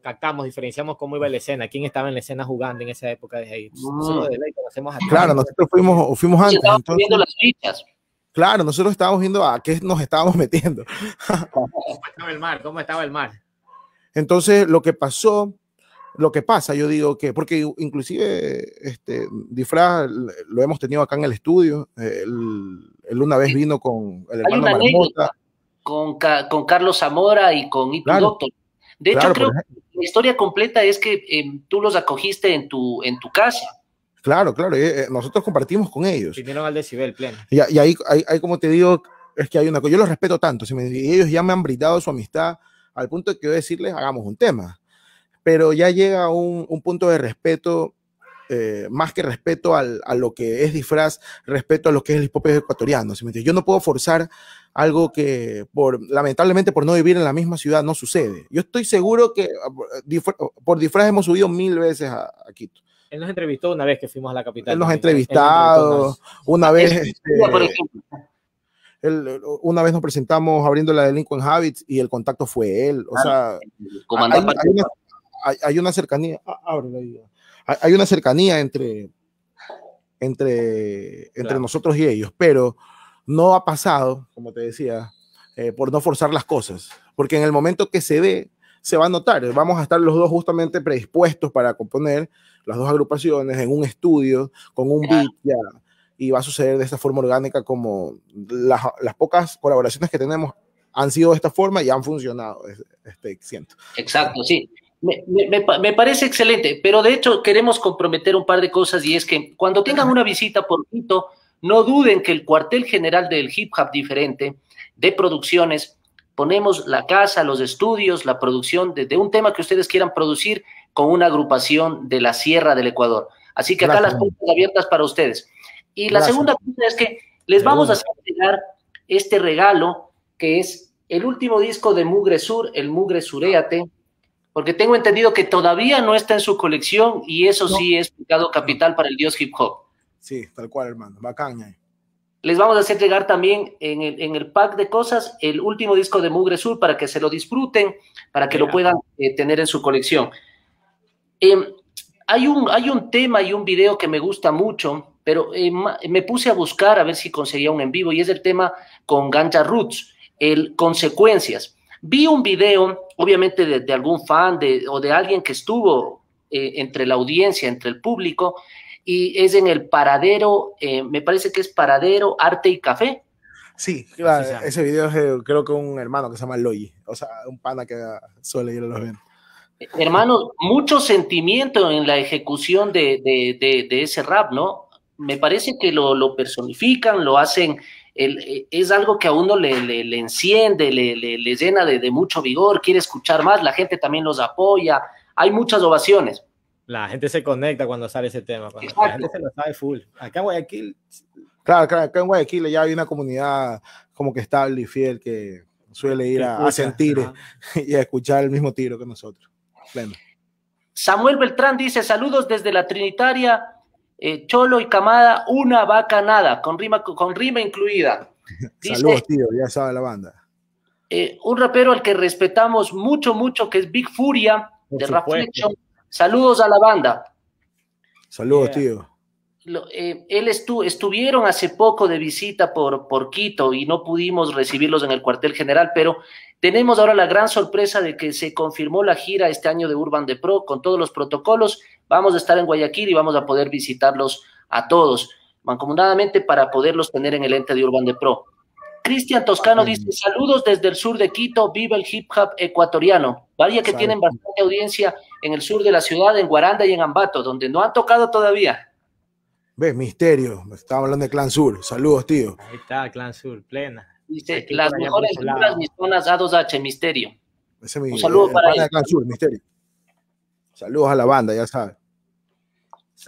Captamos, diferenciamos cómo iba la escena, quién estaba en la escena jugando en esa época de ahí. Mm. de claro, nosotros fuimos, fuimos antes. Entonces... las fichas. Claro, nosotros estábamos viendo a qué nos estábamos metiendo. ¿Cómo estaba el mar? ¿Cómo estaba el mar? Entonces, lo que pasó, lo que pasa, yo digo que, porque inclusive este disfraz lo hemos tenido acá en el estudio. Él, una vez vino con el hermano Con, Carlos Zamora y con Ito Doctor. De hecho, creo que la historia completa es que em, tú los acogiste en tu, en tu casa. Claro, claro, eh, eh, nosotros compartimos con ellos. Vinieron al decibel pleno. Y, ahí, ahí, como te digo, es que hay una cosa, yo los respeto tanto, si me, ellos ya me han brindado su amistad al punto de que yo decirles, hagamos un tema. Pero ya llega un, un punto de respeto, eh, más que respeto al, a lo que es disfraz, respeto a lo que es el hip ecuatoriano. me yo no puedo forzar algo que, por, lamentablemente, por no vivir en la misma ciudad, no sucede. Yo estoy seguro que ah, por, disfraz hemos subido mil veces a Quito él nos entrevistó una vez que fuimos a la capital. Él nos entrevistado, una vez. Este, este, una vez nos presentamos abriendo la de Habits y el contacto fue él. O sea, hay, una, cercanía, ah, hay una cercanía entre, entre, entre nosotros y ellos, pero no ha pasado, como te decía, eh, por no forzar las cosas, porque en el momento que se ve se va a notar, vamos a estar los dos justamente predispuestos para componer las dos agrupaciones en un estudio con un beat Y va a suceder de esta forma orgánica como las, pocas colaboraciones que tenemos han sido de esta forma y han funcionado, este, siento. Exacto, sí. Me, me, me, parece excelente, pero de hecho queremos comprometer un par de cosas y es que cuando tengan una visita por Quito, no duden que el cuartel general del Hip Hop Diferente de producciones, ponemos la casa, los estudios, la producción de, de un tema que ustedes quieran producir con una agrupación de la Sierra del Ecuador. Así que acá las puertas abiertas para ustedes. Y la segunda cosa es que les vamos a hacer llegar este regalo que es el último disco de Mugre Sur, el Mugre Suréate, porque tengo entendido que todavía no está en su colección y eso sí es pecado capital para el dios hip hop. Sí, tal cual, hermano. Bacán. Eh. Les vamos a hacer llegar también en el, pack de cosas el último disco de Mugre Sur para que se lo disfruten, para que lo puedan eh, tener en su colección. Em, hay, un, hay un tema y un video que me gusta mucho, pero eh, me puse a buscar a ver si conseguía un en vivo y es el tema con Ganja Roots, el consecuencias. Vi un video, obviamente, de, algún fan de, o de alguien que estuvo eh, entre la audiencia, entre el público, y es en el paradero, eh, me parece que es paradero, arte y café, Sí, ese video creo que un hermano que se llama Loyi, o sea, un pana que suele ir a los eventos. Hermanos, mucho sentimiento en la ejecución de, de, ese rap, ¿no? Me parece que lo, lo personifican, lo hacen, es algo que a uno le, le, enciende, le, llena de, mucho vigor, quiere escuchar más, la gente también los apoya, hay muchas ovaciones. La gente se conecta cuando sale ese tema, la gente se lo sabe full. Acá en Guayaquil... Claro, claro, acá en Guayaquil ya hay una comunidad como que estable y fiel que suele ir a, sentir y a escuchar el mismo tiro que nosotros. Samuel Beltrán dice: Saludos desde la Trinitaria, eh, Cholo y Camada, una vaca con rima, con rima incluida. Saludos, tío, ya sabe la banda. Eh, un rapero al que respetamos mucho, mucho, que es Big Furia, de de Reflection. Saludos a la banda. Saludos, tío. Eh, él estu estuvieron hace poco de visita por, por Quito y no pudimos recibirlos en el cuartel general, pero tenemos ahora la gran sorpresa de que se confirmó la gira este año de Urban de Pro con todos los protocolos. Vamos a estar en Guayaquil y vamos a poder visitarlos a todos, mancomunadamente para poderlos tener en el ente de Urban de Pro. Cristian Toscano dice, saludos desde el sur de Quito, viva el hip hop ecuatoriano. Vaya que tienen bastante audiencia en el sur de la ciudad, en Guaranda y en Ambato, donde no han tocado todavía. Ves, misterio, estaba hablando de Clan Sur. Saludos, tío. Ahí está, Clan Sur, plena. Dice, las mejores vibras, mis zonas A2H, Misterio. Un saludo para Sur, Misterio. Saludos a la banda, ya sabes.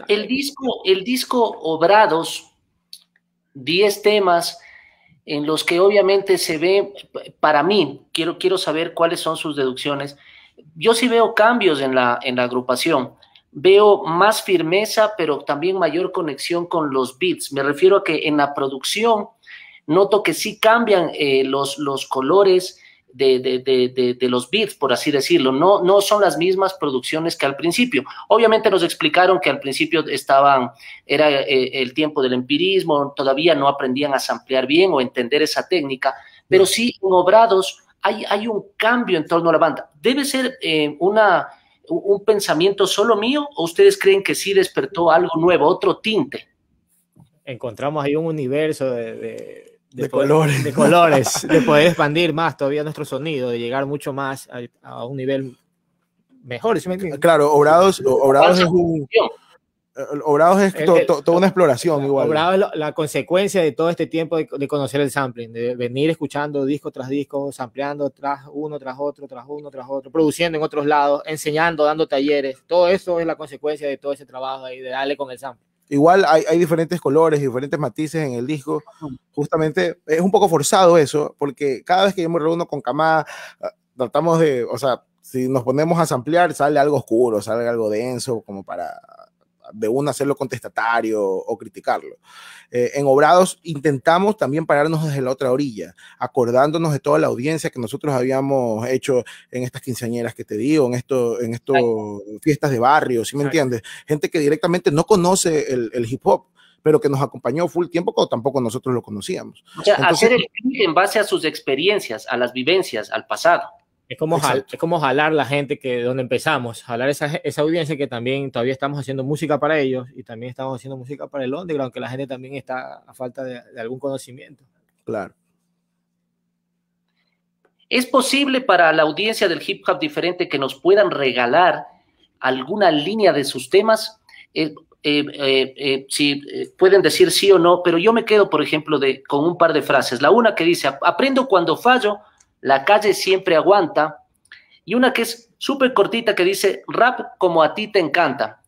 El disco, el disco Obrados, 10 temas en los que obviamente se ve, para mí, quiero, quiero saber cuáles son sus deducciones. Yo sí veo cambios en la, en la agrupación. Veo más firmeza, pero también mayor conexión con los beats. Me refiero a que en la producción noto que sí cambian eh, los, los colores de, los beats, por así decirlo. No, no son las mismas producciones que al principio. Obviamente nos explicaron que al principio estaban, era eh, el tiempo del empirismo, todavía no aprendían a samplear bien o entender esa técnica, pero sí en Obrados hay, hay un cambio en torno a la banda. Debe ser eh, una un pensamiento solo mío o ustedes creen que sí despertó algo nuevo, otro tinte? Encontramos ahí un universo de, de, colores. De colores, de poder expandir más todavía nuestro sonido, de llegar mucho más a, un nivel mejor. ¿sí me claro, Obrados, Obrados es Obrados es toda una exploración igual. Obrados es la, consecuencia de todo este tiempo de, de, conocer el sampling, de venir escuchando disco tras disco, sampleando tras uno, tras otro, tras uno, tras otro, produciendo en otros lados, enseñando, dando talleres. Todo eso es la consecuencia de todo ese trabajo ahí, de darle con el sample. Igual hay, diferentes colores, diferentes matices en el disco. Justamente es un poco forzado eso, porque cada vez que yo me reúno con Camada, ah, tratamos de, o sea, si nos ponemos a samplear, sale algo oscuro, sale algo denso, como para de uno hacerlo contestatario o criticarlo. Eh, en Obrados intentamos también pararnos desde la otra orilla, acordándonos de toda la audiencia que nosotros habíamos hecho en estas quinceañeras que te digo, en esto, en estas fiestas de barrio, ¿sí me entiendes? Gente que directamente no conoce el, hip hop pero que nos acompañó full tiempo cuando tampoco nosotros lo conocíamos. O sea, hacer el en base a sus experiencias, a las vivencias, al pasado. Es como, es como jalar la gente que donde empezamos, jalar esa, esa audiencia que también todavía estamos haciendo música para ellos y también estamos haciendo música para el underground, aunque la gente también está a falta de, algún conocimiento. Claro. ¿Es posible para la audiencia del hip hop diferente que nos puedan regalar alguna línea de sus temas? Eh, eh, eh, si pueden decir sí o no, pero yo me quedo, por ejemplo, de, con un par de frases. La una que dice, aprendo cuando fallo, la calle siempre aguanta. Y una que es súper cortita que dice rap como a ti te encanta,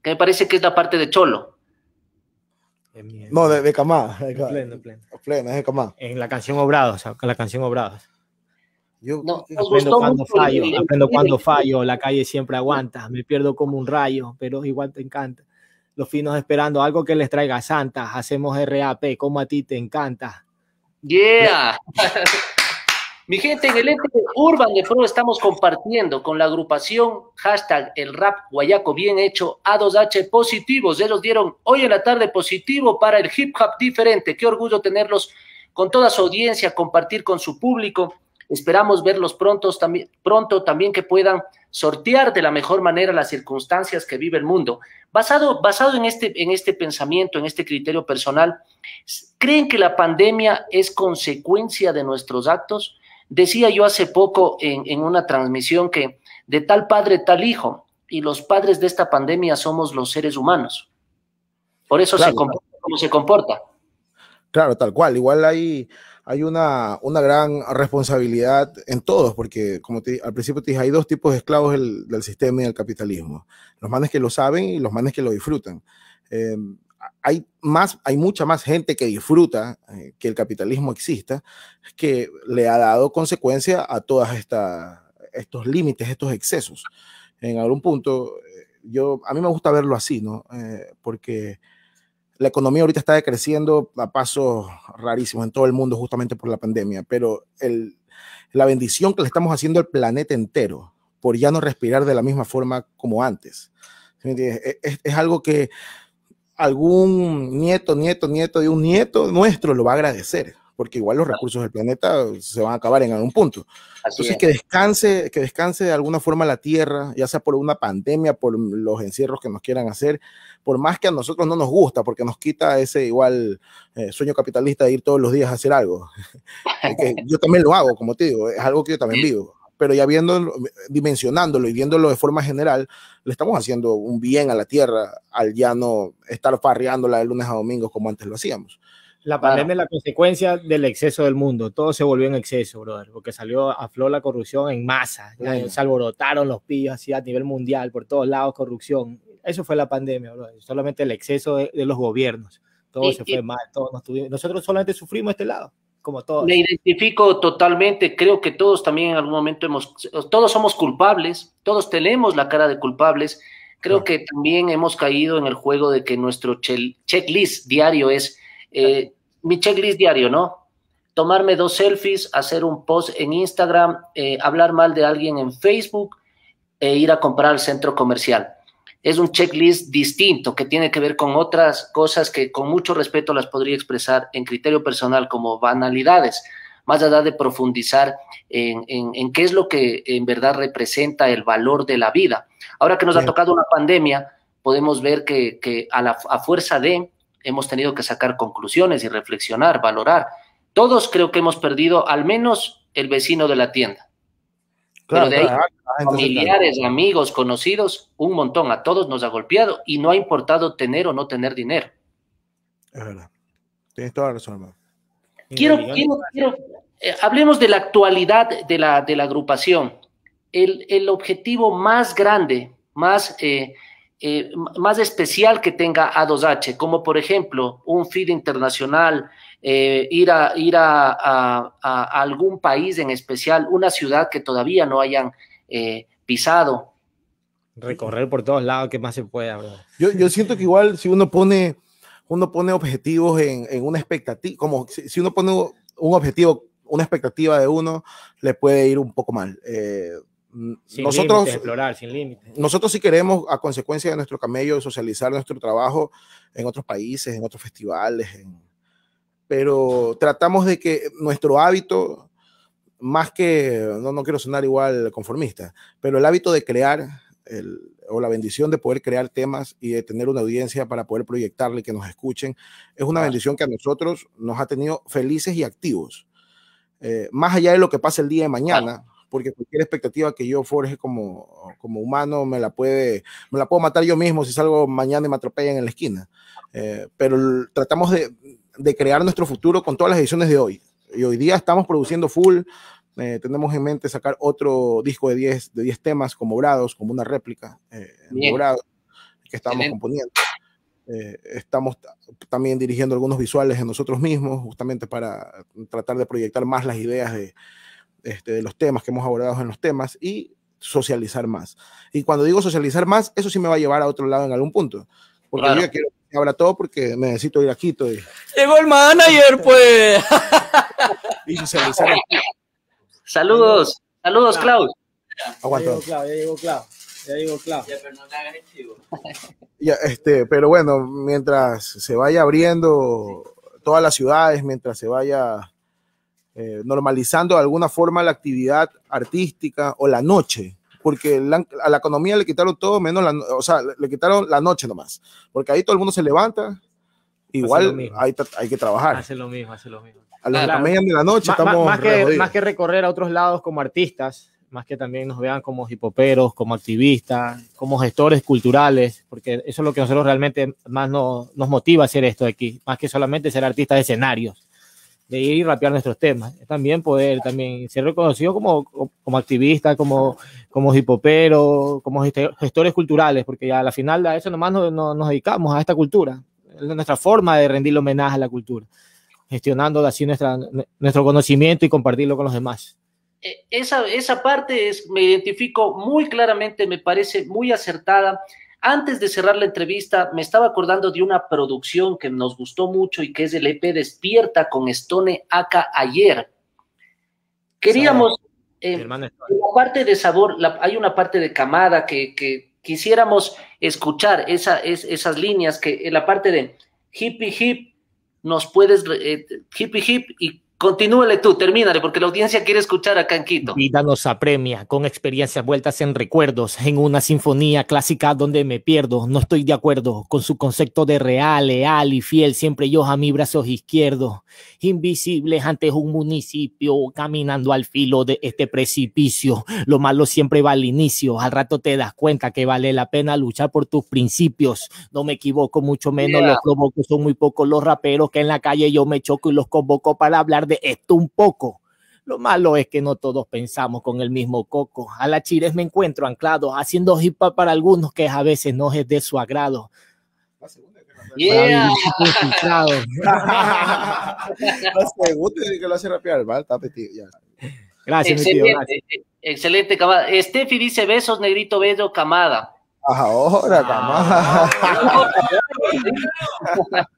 que me parece que es la parte de Cholo. No, de, de En la canción Obrados, la canción Obrados. Yo aprendo cuando fallo, cuando fallo, la calle siempre aguanta, me pierdo como un rayo, pero igual te encanta. Los finos esperando algo que les traiga Santa, hacemos RAP, como a ti te encanta. Yeah. Mi gente, en el ente Urban de Pro estamos compartiendo con la agrupación hashtag el rap guayaco bien hecho A2H positivos. Ellos dieron hoy en la tarde positivo para el hip hop diferente. Qué orgullo tenerlos con toda su audiencia, compartir con su público. Esperamos verlos pronto también, pronto también que puedan sortear de la mejor manera las circunstancias que vive el mundo. Basado, basado en, este, en este pensamiento, en este criterio personal, ¿creen que la pandemia es consecuencia de nuestros actos? Decía yo hace poco en, una transmisión que de tal padre, tal hijo, y los padres de esta pandemia somos los seres humanos. Por eso se comporta claro. tal cual. Igual hay, hay una, gran responsabilidad en todos, porque como al principio te dije, hay dos tipos de esclavos del, sistema y del capitalismo. Los manes que lo saben y los manes que lo disfrutan. Em, hay más, hay mucha más gente que disfruta eh, que el capitalismo exista, que le ha dado consecuencia a todos estos límites, estos excesos. En algún punto, eh, yo, a mí me gusta verlo así, ¿no? Eh, porque la economía ahorita está decreciendo a pasos rarísimos en todo el mundo justamente por la pandemia, pero el, la bendición que le estamos haciendo al planeta entero por ya no respirar de la misma forma como antes. E, e, es algo que algún nieto, nieto, nieto de un nieto nuestro lo va a agradecer, porque igual los recursos del planeta se van a acabar en algún punto. Así Entonces que descanse, que descanse de alguna forma la Tierra, ya sea por una pandemia, por los encierros que nos quieran hacer, por más que a nosotros no nos gusta, porque nos quita ese igual eh, sueño capitalista de ir todos los días a hacer algo. que yo también lo hago, como te digo, es algo que yo también vivo pero ya viendo, dimensionándolo y viéndolo de forma general, le estamos haciendo un bien a la tierra al ya no estar farreándola de lunes a domingo como antes lo hacíamos. La pandemia es la consecuencia del exceso del mundo. Todo se volvió en exceso, brother, porque salió a flor la corrupción en masa. Se alborotaron los pillos así a nivel mundial, por todos lados, corrupción. Eso fue la pandemia, brother. Solamente el exceso de, los gobiernos. Todo se fue mal. nos tuvimos, nosotros solamente sufrimos este lado como todos. Me identifico totalmente, creo que todos también en algún momento hemos, todos somos culpables, todos tenemos la cara de culpables, creo que también hemos caído en el juego de que nuestro checklist diario es, eh, mi checklist diario, ¿no? Tomarme dos selfies, hacer un post en Instagram, eh, hablar mal de alguien en Facebook e ir a comprar al centro comercial es un checklist distinto que tiene que ver con otras cosas que con mucho respeto las podría expresar en criterio personal como banalidades, más allá de profundizar en, en, qué es lo que en verdad representa el valor de la vida. Ahora que nos ha tocado una pandemia, podemos ver que, que a, la, a fuerza de hemos tenido que sacar conclusiones y reflexionar, valorar. Todos creo que hemos perdido al menos el vecino de la tienda pero de ahí, ah, familiares, amigos, conocidos, un montón, a todos nos ha golpeado y no ha importado tener o no tener dinero. Es verdad. Tienes toda la razón, hermano. Quiero, quiero, quiero eh, hablemos de la actualidad de la, de la agrupación. El, el objetivo más grande, más, eh, eh, más especial que tenga A2H, como por ejemplo un feed internacional, eh, ir, a, ir a, algún país en especial, una ciudad que todavía no hayan eh, pisado. Recorrer por todos lados, que más se pueda. Yo, yo, siento que igual si uno pone, uno pone objetivos en, en una expectativa, como si, uno pone un objetivo, una expectativa de uno, le puede ir un poco mal. Eh, nosotros, explorar, sin límites. Nosotros sí queremos, a consecuencia de nuestro camello, socializar nuestro trabajo en otros países, en otros festivales, en, pero tratamos de que nuestro hábito, más que, no, no quiero sonar igual conformista, pero el hábito de crear el, o la bendición de poder crear temas y de tener una audiencia para poder proyectarle que nos escuchen, es una ah. bendición que a nosotros nos ha tenido felices y activos. Eh, más allá de lo que pase el día de mañana, porque cualquier expectativa que yo forje como, como humano me la, puede, me la puedo matar yo mismo si salgo mañana y me atropellan en la esquina. Eh, pero tratamos de, de crear nuestro futuro con todas las ediciones de hoy. Y hoy día estamos produciendo full, eh, tenemos en mente sacar otro disco de 10 de 10 temas como Brados, como una réplica eh, que estamos componiendo. Eh, estamos también dirigiendo algunos visuales en nosotros mismos, justamente para tratar de proyectar más las ideas de, este, de los temas que hemos abordado en los temas y socializar más. Y cuando digo socializar más, eso sí me va a llevar a otro lado en algún punto. Porque yo quiero Habrá todo porque necesito ir a Quito. Llegó el manager, pues. Saludos, saludos, Klaus. Aguantó. Ya llegó Klaus, ya llegó Clau. Ya, pero no ya, este, pero bueno, mientras se vaya abriendo todas las ciudades, mientras se vaya eh, normalizando de alguna forma la actividad artística o la noche, porque a la economía le quitaron todo, menos la, o sea, le, quitaron la noche nomás, porque ahí todo el mundo se levanta, igual hay, que trabajar. Hace lo mismo, hace lo mismo. A las de la noche estamos. Más que, recorrer a otros lados como artistas, más que también nos vean como hipoperos, como activistas, como gestores culturales, porque eso es lo que a nosotros realmente más nos, nos motiva a hacer esto aquí, más que solamente ser artistas de escenarios de ir y rapear nuestros temas. También poder también ser reconocido como, como activista, como, como hipopero, como gestores culturales, porque ya a la final a eso nomás nos, dedicamos, a esta cultura, es nuestra forma de rendirle homenaje a la cultura, gestionando así nuestra, nuestro conocimiento y compartirlo con los demás. Eh, esa, parte es, me identifico muy claramente, me parece muy acertada antes de cerrar la entrevista, me estaba acordando de una producción que nos gustó mucho y que es el EP Despierta con Stone Aka ayer. Queríamos, eh, parte de sabor, hay una parte de camada que, quisiéramos escuchar esas líneas que eh, la parte de hippie hip nos puedes, hip eh, hippie hip y Continúale tú, termínale, porque la audiencia quiere escuchar a Canquito. Vida nos apremia, con experiencias vueltas en recuerdos, en una sinfonía clásica donde me pierdo. No estoy de acuerdo con su concepto de real, leal y fiel, siempre yo a mis brazos izquierdos. Invisibles ante un municipio, caminando al filo de este precipicio. Lo malo siempre va al inicio, al rato te das cuenta que vale la pena luchar por tus principios. No me equivoco, mucho menos los provoco, son muy pocos los raperos que en la calle yo me choco y los convoco para hablar esto un poco. Lo malo es que no todos pensamos con el mismo coco. A la chires me encuentro anclado, haciendo hip hop para algunos que a veces no es de su agrado. Gracias, excelente, mi tío. Gracias. Excelente, Camada. Steffi dice besos, negrito bello, Camada. Ahora, Camada. Ah.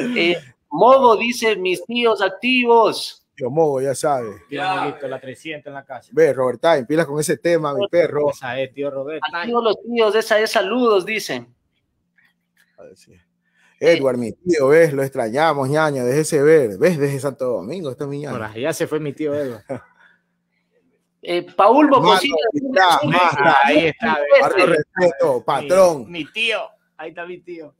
Eh, Mogo dice mis tíos activos. Tío Mogo, ya sabe. Tío la 300 en la casa. Ve, Roberta, empilas con ese tema, mi perro. Esa es, tío Roberto. Activos los tíos, esa es saludos, dicen. Edward, mi tío, ves, lo extrañamos, ñaña, déjese ver, ves, desde Santo Domingo, es mi ñaña. Ya se fue mi tío Edward. Eh, Paul Bocosillo, Ahí está, ahí está. Respeto, patrón. mi tío, ahí está mi tío.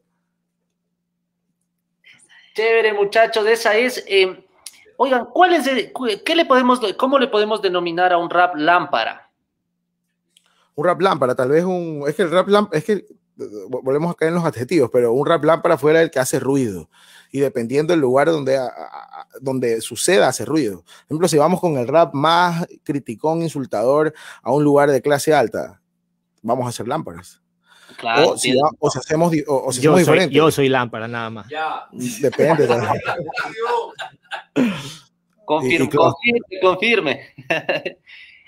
Chévere, muchachos, esa es. Eh, oigan, ¿cuál es, le podemos, cómo le podemos denominar a un rap lámpara? Un rap lámpara, tal vez un, es que el rap lámpara, es que volvemos a caer en los adjetivos, pero un rap lámpara fuera el que hace ruido. Y dependiendo del lugar donde, donde suceda, hace ruido. Por ejemplo, si vamos con el rap más criticón, insultador, a un lugar de clase alta, vamos a hacer lámparas. Claro, o, si, hacemos, o, si yo, soy, yo soy lámpara, nada más. Ya. Depende. De la... confirme, confirme, confirme.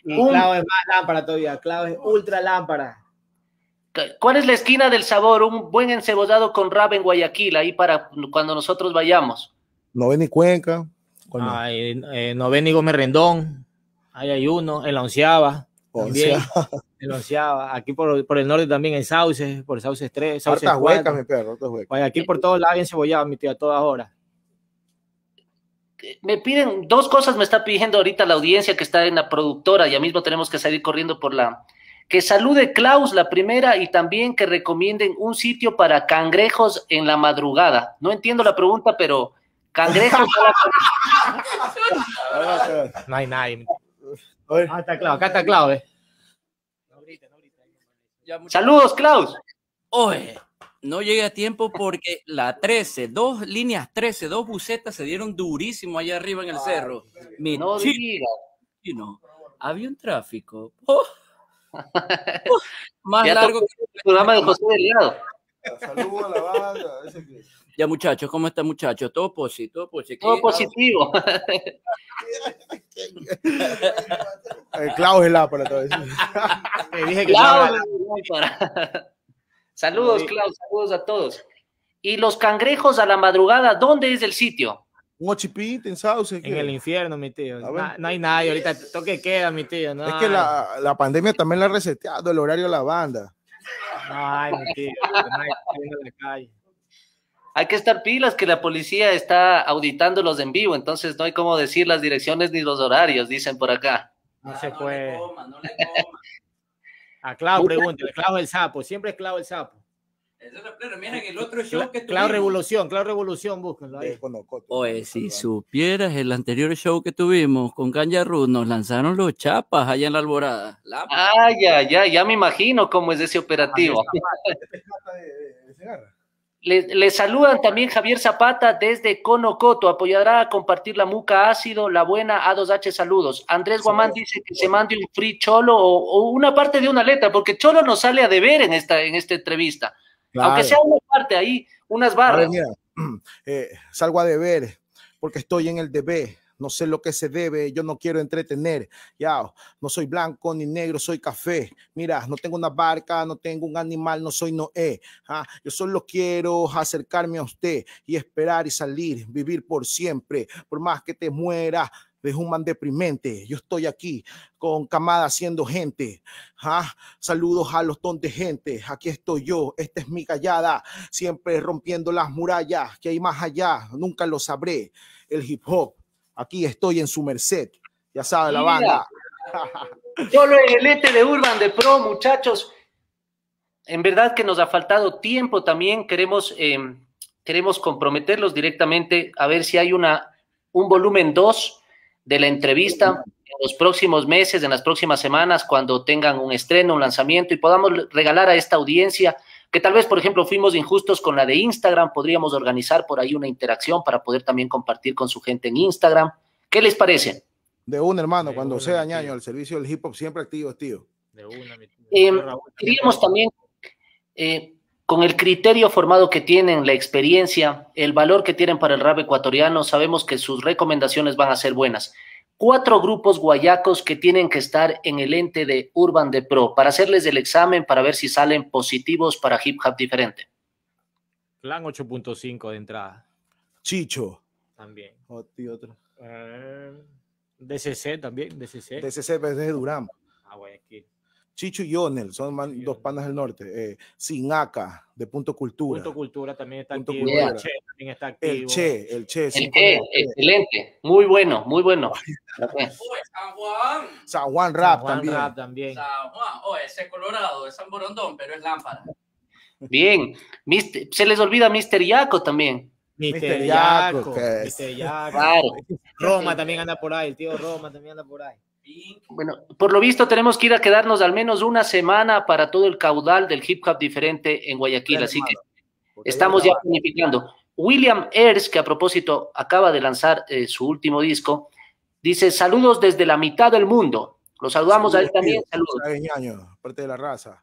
Clave es más lámpara todavía. Clave es ultra lámpara. ¿Cuál es la esquina del sabor? Un buen encebollado con rabe en Guayaquil, ahí para cuando nosotros vayamos. Noveni Cuenca. Ay, eh, Noveni Gómez Rendón. Ahí hay uno, en la onceava. onceava. Denunciaba. Aquí por, el norte también, en Sauces, por Sauces 3. Sauces aquí por todos lados cebollado, mi tío, a todas horas. Eh, me piden, dos cosas me está pidiendo ahorita la audiencia que está en la productora, ya mismo tenemos que salir corriendo por la... Que salude Klaus, la primera, y también que recomienden un sitio para cangrejos en la madrugada. No entiendo la pregunta, pero cangrejos... para... no hay nadie. Ah, está Clau, acá está eh. Saludos, Klaus. Oye, no llegué a tiempo porque la 13, dos líneas 13, dos bucetas se dieron durísimo allá arriba en el cerro. no chino, había un tráfico. Oh. más largo que el programa de José Delgado. Saludos a la banda. Ya, muchachos, ¿cómo están, muchachos? Todo positivo, todo positivo. Todo positivo. Klaus es la para todo eso. Me eh, dije que para... Saludos, Klaus, saludos a todos. Y los cangrejos a la madrugada, ¿dónde es el sitio? un ochipi en En el infierno, mi tío. No, hay nadie. Ahorita toque queda, mi tío. es que la, la, pandemia también la ha reseteado el horario de la banda. Ay, mi tío. No hay, tío en la calle. Hay que estar pilas que la policía está auditando los en vivo, entonces no hay cómo decir las direcciones ni los horarios, dicen por acá. No se puede. Ah, no le A Clau, pregúntale, Clau el sapo, siempre es Clau el sapo. Claro, Clau Revolución, Clau Revolución, búsquenlo ahí. Oye, si supieras el anterior show que tuvimos con Canyarru, nos lanzaron los chapas allá en la alborada. Ah, ya, ya, ya me imagino cómo es ese operativo. Le saludan también Javier Zapata desde Conocoto. Apoyará a compartir la muca ácido, la buena A2H. Saludos. Andrés Guamán dice que se mande un free cholo o, una parte de una letra, porque cholo no sale a deber en esta, en entrevista. Aunque sea una parte ahí, unas barras. Eh, salgo a deber porque estoy en el DB no sé lo que se debe, yo no quiero entretener, ya, no soy blanco ni negro, soy café, mira, no tengo una barca, no tengo un animal, no soy Noé, ah, yo solo quiero acercarme a usted y esperar y salir, vivir por siempre, por más que te muera de un deprimente. Yo estoy aquí con camada haciendo gente. Ah, saludos a los tontes gente. Aquí estoy yo. Esta es mi callada. Siempre rompiendo las murallas que hay más allá. Nunca lo sabré. El hip hop Aquí estoy en su merced. Ya sabe la banda. Solo en el este de Urban de Pro, muchachos. En verdad que nos ha faltado tiempo también. Queremos, em, queremos comprometerlos directamente a ver si hay una, un volumen 2 de la entrevista en los próximos meses, en las próximas semanas, cuando tengan un estreno, un lanzamiento y podamos regalar a esta audiencia que tal vez, por ejemplo, fuimos injustos con la de Instagram, podríamos organizar por ahí una interacción para poder también compartir con su gente en Instagram. ¿Qué les parece? De un hermano, cuando sea Ñaño, al servicio del hip hop, siempre activo, tío. De una, mi eh, queríamos también, eh, con el criterio formado que tienen, la experiencia, el valor que tienen para el rap ecuatoriano, sabemos que sus recomendaciones van a ser buenas cuatro grupos guayacos que tienen que estar en el ente de Urban de Pro para hacerles el examen para ver si salen positivos para hip hop diferente. Clan 8.5 de entrada. Chicho. También. Eh, DCC también, DCC. DCC es de Durán. Ah, Chicho y Onel, son dos panas del norte. Eh, Sinaca, de Punto Cultura. Punto Cultura también está aquí. El Che también está activo. El Che, el Che. El che excelente. Muy bueno, muy bueno. San Juan. San Juan Rap San Juan también. Rap también. San Juan, oh, ese Colorado, es San Borondón, pero es lámpara. Bien. se les olvida Mister Yaco también. Mister Yaco. Mister Yaco. Roma también anda por ahí, el tío Roma también anda por ahí. Bueno, por lo visto tenemos que ir a quedarnos al menos una semana para todo el caudal del hip hop diferente en Guayaquil, así que estamos ya planificando. William Ayers, que a propósito acaba de lanzar eh, su último disco, dice saludos desde la mitad del mundo. Lo saludamos a él también. Saludos. parte de la raza.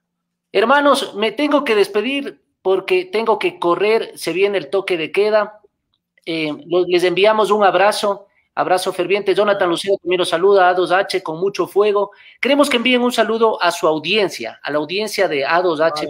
Hermanos, me tengo que despedir porque tengo que correr, se viene el toque de queda. Eh, les enviamos un abrazo Abrazo ferviente. Jonathan Lucero primero saluda. A2H con mucho fuego. Queremos que envíen un saludo a su audiencia, a la audiencia de A2H.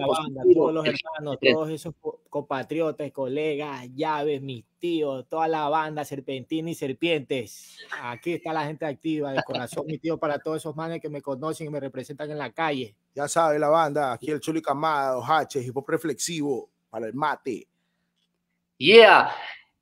todos los hermanos, todos esos compatriotas, colegas, llaves, mis tíos, toda la banda, Serpentina y Serpientes. Aquí está la gente activa, de corazón, mi tío, para todos esos manes que me conocen y me representan en la calle. Ya sabe la banda, aquí el Chuli Camada, 2H, hip reflexivo para el mate. Yeah.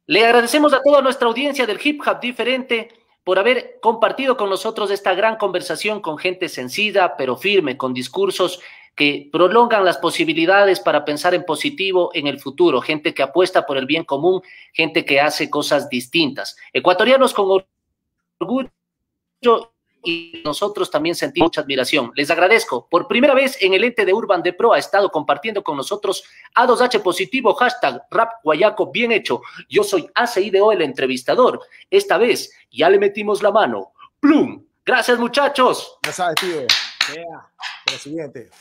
Le agradecemos a toda nuestra audiencia del Hip Hop Diferente por haber compartido con nosotros esta gran conversación con gente sencilla pero firme, con discursos que prolongan las posibilidades para pensar en positivo en el futuro, gente que apuesta por el bien común, gente que hace cosas distintas. Ecuatorianos con orgullo y nosotros también sentimos mucha admiración. Les agradezco. Por primera vez en el ente de Urban de Pro ha estado compartiendo con nosotros A2H positivo, hashtag rap guayaco bien hecho. Yo soy ACIDO el entrevistador. Esta vez ya le metimos la mano. ¡Plum! Gracias muchachos. gracias tío. siguiente.